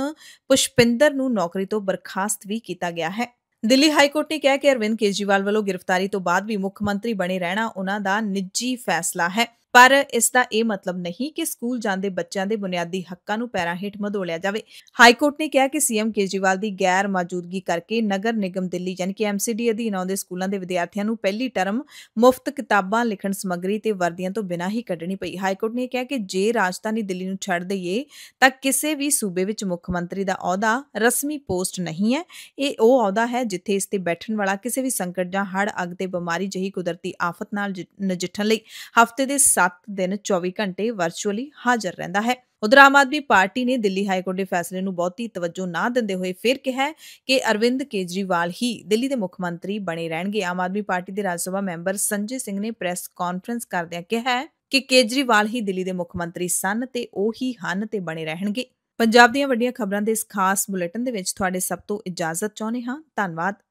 ਪੁਸ਼ਪਿੰਦਰ ਨੂੰ ਨੌਕਰੀ ਤੋਂ ਬਰਖਾਸਤ ਵੀ ਕੀਤਾ ਗਿਆ ਹੈ ਦਿੱਲੀ ਹਾਈ ਕੋਰਟ ਨੇ ਕਿਹਾ ਕਿ ਅਰਵਿੰਦ ਕੇਜੀਵਾਲ ਵੱਲੋਂ ਗ੍ਰਿਫਤਾਰੀ ਤੋਂ ਬਾਅਦ ਵੀ ਮੁੱਖ ਮੰਤਰੀ ਬਣੇ ਰਹਿਣਾ ਉਹਨਾਂ ਦਾ ਨਿੱਜੀ ਫੈਸਲਾ ਹੈ ਪਰ ਇਸ ਦਾ ਇਹ ਮਤਲਬ ਨਹੀਂ ਕਿ ਸਕੂਲ ਜਾਂਦੇ ਬੱਚਿਆਂ ਦੇ ਬੁਨਿਆਦੀ ਹੱਕਾਂ ਨੂੰ ਪੈਰਾਂ ਹੇਠ ਮਧੋਲਿਆ ਜਾਵੇ ਹਾਈ ਕੋਰਟ ਨੇ ਕਿਹਾ ਕਿ ਸੀਐਮ ਕੇਜੀਵਾਲ ਦੀ ਗੈਰ ਮੌਜੂਦਗੀ ਕਰਕੇ ਨਗਰ ਨਿਗਮ ਦਿੱਲੀ ਯਾਨੀ ਕਿ ਐਮਸੀਡੀ ਅਧੀਨ ਆਉਂਦੇ ਸਕੂਲਾਂ ਦੇ ਵਿਦਿਆਰਥੀਆਂ ਨੂੰ ਪਹਿਲੀ ਟਰਮ ਮੁਫਤ ਕਿਤਾਬਾਂ ਲਿਖਣ ਸਮੱਗਰੀ ਤੇ ਵਰਦੀਆਂ ਤੋਂ ਬਿਨਾਂ ਹੀ ਕੱਢਣੀ ਪਈ ਹਾਈ ਕੋਰਟ ਨੇ ਕਿਹਾ ਕਿ ਜੇ ਰਾਜਧਾਨੀ ਦਿੱਲੀ ਨੂੰ ਛੱਡ ਦਈਏ ਤਾਂ ਕਿਸੇ ਵੀ ਸੂਬੇ ਵਿੱਚ ਮੁੱਖ ਮੰਤਰੀ ਦਾ ਅਹੁਦਾ ਰਸਮੀ ਪੋਸਟ ਨਹੀਂ ਹੈ ਇਹ ਉਹ ਅਹੁਦਾ ਹੈ ਜਿੱਥੇ ਇਸ ਤੇ ਬੈਠਣ ਵਾਲਾ ਕਿਸੇ ਵੀ ਸੰਕਟ ਜਾਂ ਹੜ੍ਹ ਅੱਗ ਤੇ ਬਿਮਾਰੀ ਜਹੀ ਕੁਦਰਤੀ ਆਫਤ ਨਾਲ ਨਜਿੱਠਣ ਲਈ ਹਫ਼ਤੇ ਦੇ ਰਾਤ ਦਿਨ 24 ਘੰਟੇ ਵਰਚੁਅਲੀ ਹਾਜ਼ਰ ਰਹਿੰਦਾ ਹੈ ਉਧਰ ਆਮ ਆਦਮੀ ਪਾਰਟੀ ਨੇ ਦਿੱਲੀ ਹਾਈ ਕੋਰਟ ਦੇ ਫੈਸਲੇ ਨੂੰ ਬਹੁਤੀ ਤਵੱਜੋ ਨਾ ਦਿੰਦੇ ਹੋਏ ਫਿਰ ਕਿਹਾ ਕਿ ਅਰਵਿੰਦ ਕੇਜਰੀਵਾਲ ਹੀ ਦਿੱਲੀ ਦੇ ਮੁੱਖ ਮੰਤਰੀ ਬਣੇ ਰਹਿਣਗੇ ਆਮ ਆਦਮੀ ਪਾਰਟੀ ਦੇ ਰਾਜ ਸਭਾ ਮੈਂਬਰ ਸੰਜੇ ਸਿੰਘ ਨੇ ਪ੍ਰੈਸ ਕਾਨਫਰੰਸ ਕਰਦਿਆਂ ਕਿਹਾ ਕਿ ਕੇਜਰੀਵਾਲ ਹੀ ਦਿੱਲੀ ਦੇ ਮੁੱਖ ਮੰਤਰੀ ਸਨ ਤੇ ਉਹ ਹੀ ਹਨ ਤੇ ਬਣੇ ਰਹਿਣਗੇ ਪੰਜਾਬ ਦੀਆਂ ਵੱਡੀਆਂ ਖਬਰਾਂ ਦੇ ਇਸ ਖਾਸ ਬੁਲੇਟਿਨ ਦੇ ਵਿੱਚ ਤੁਹਾਡੇ ਸਭ ਤੋਂ ਇਜਾਜ਼ਤ ਚਾਹੁੰਦੇ ਹਾਂ ਧੰਨਵਾਦ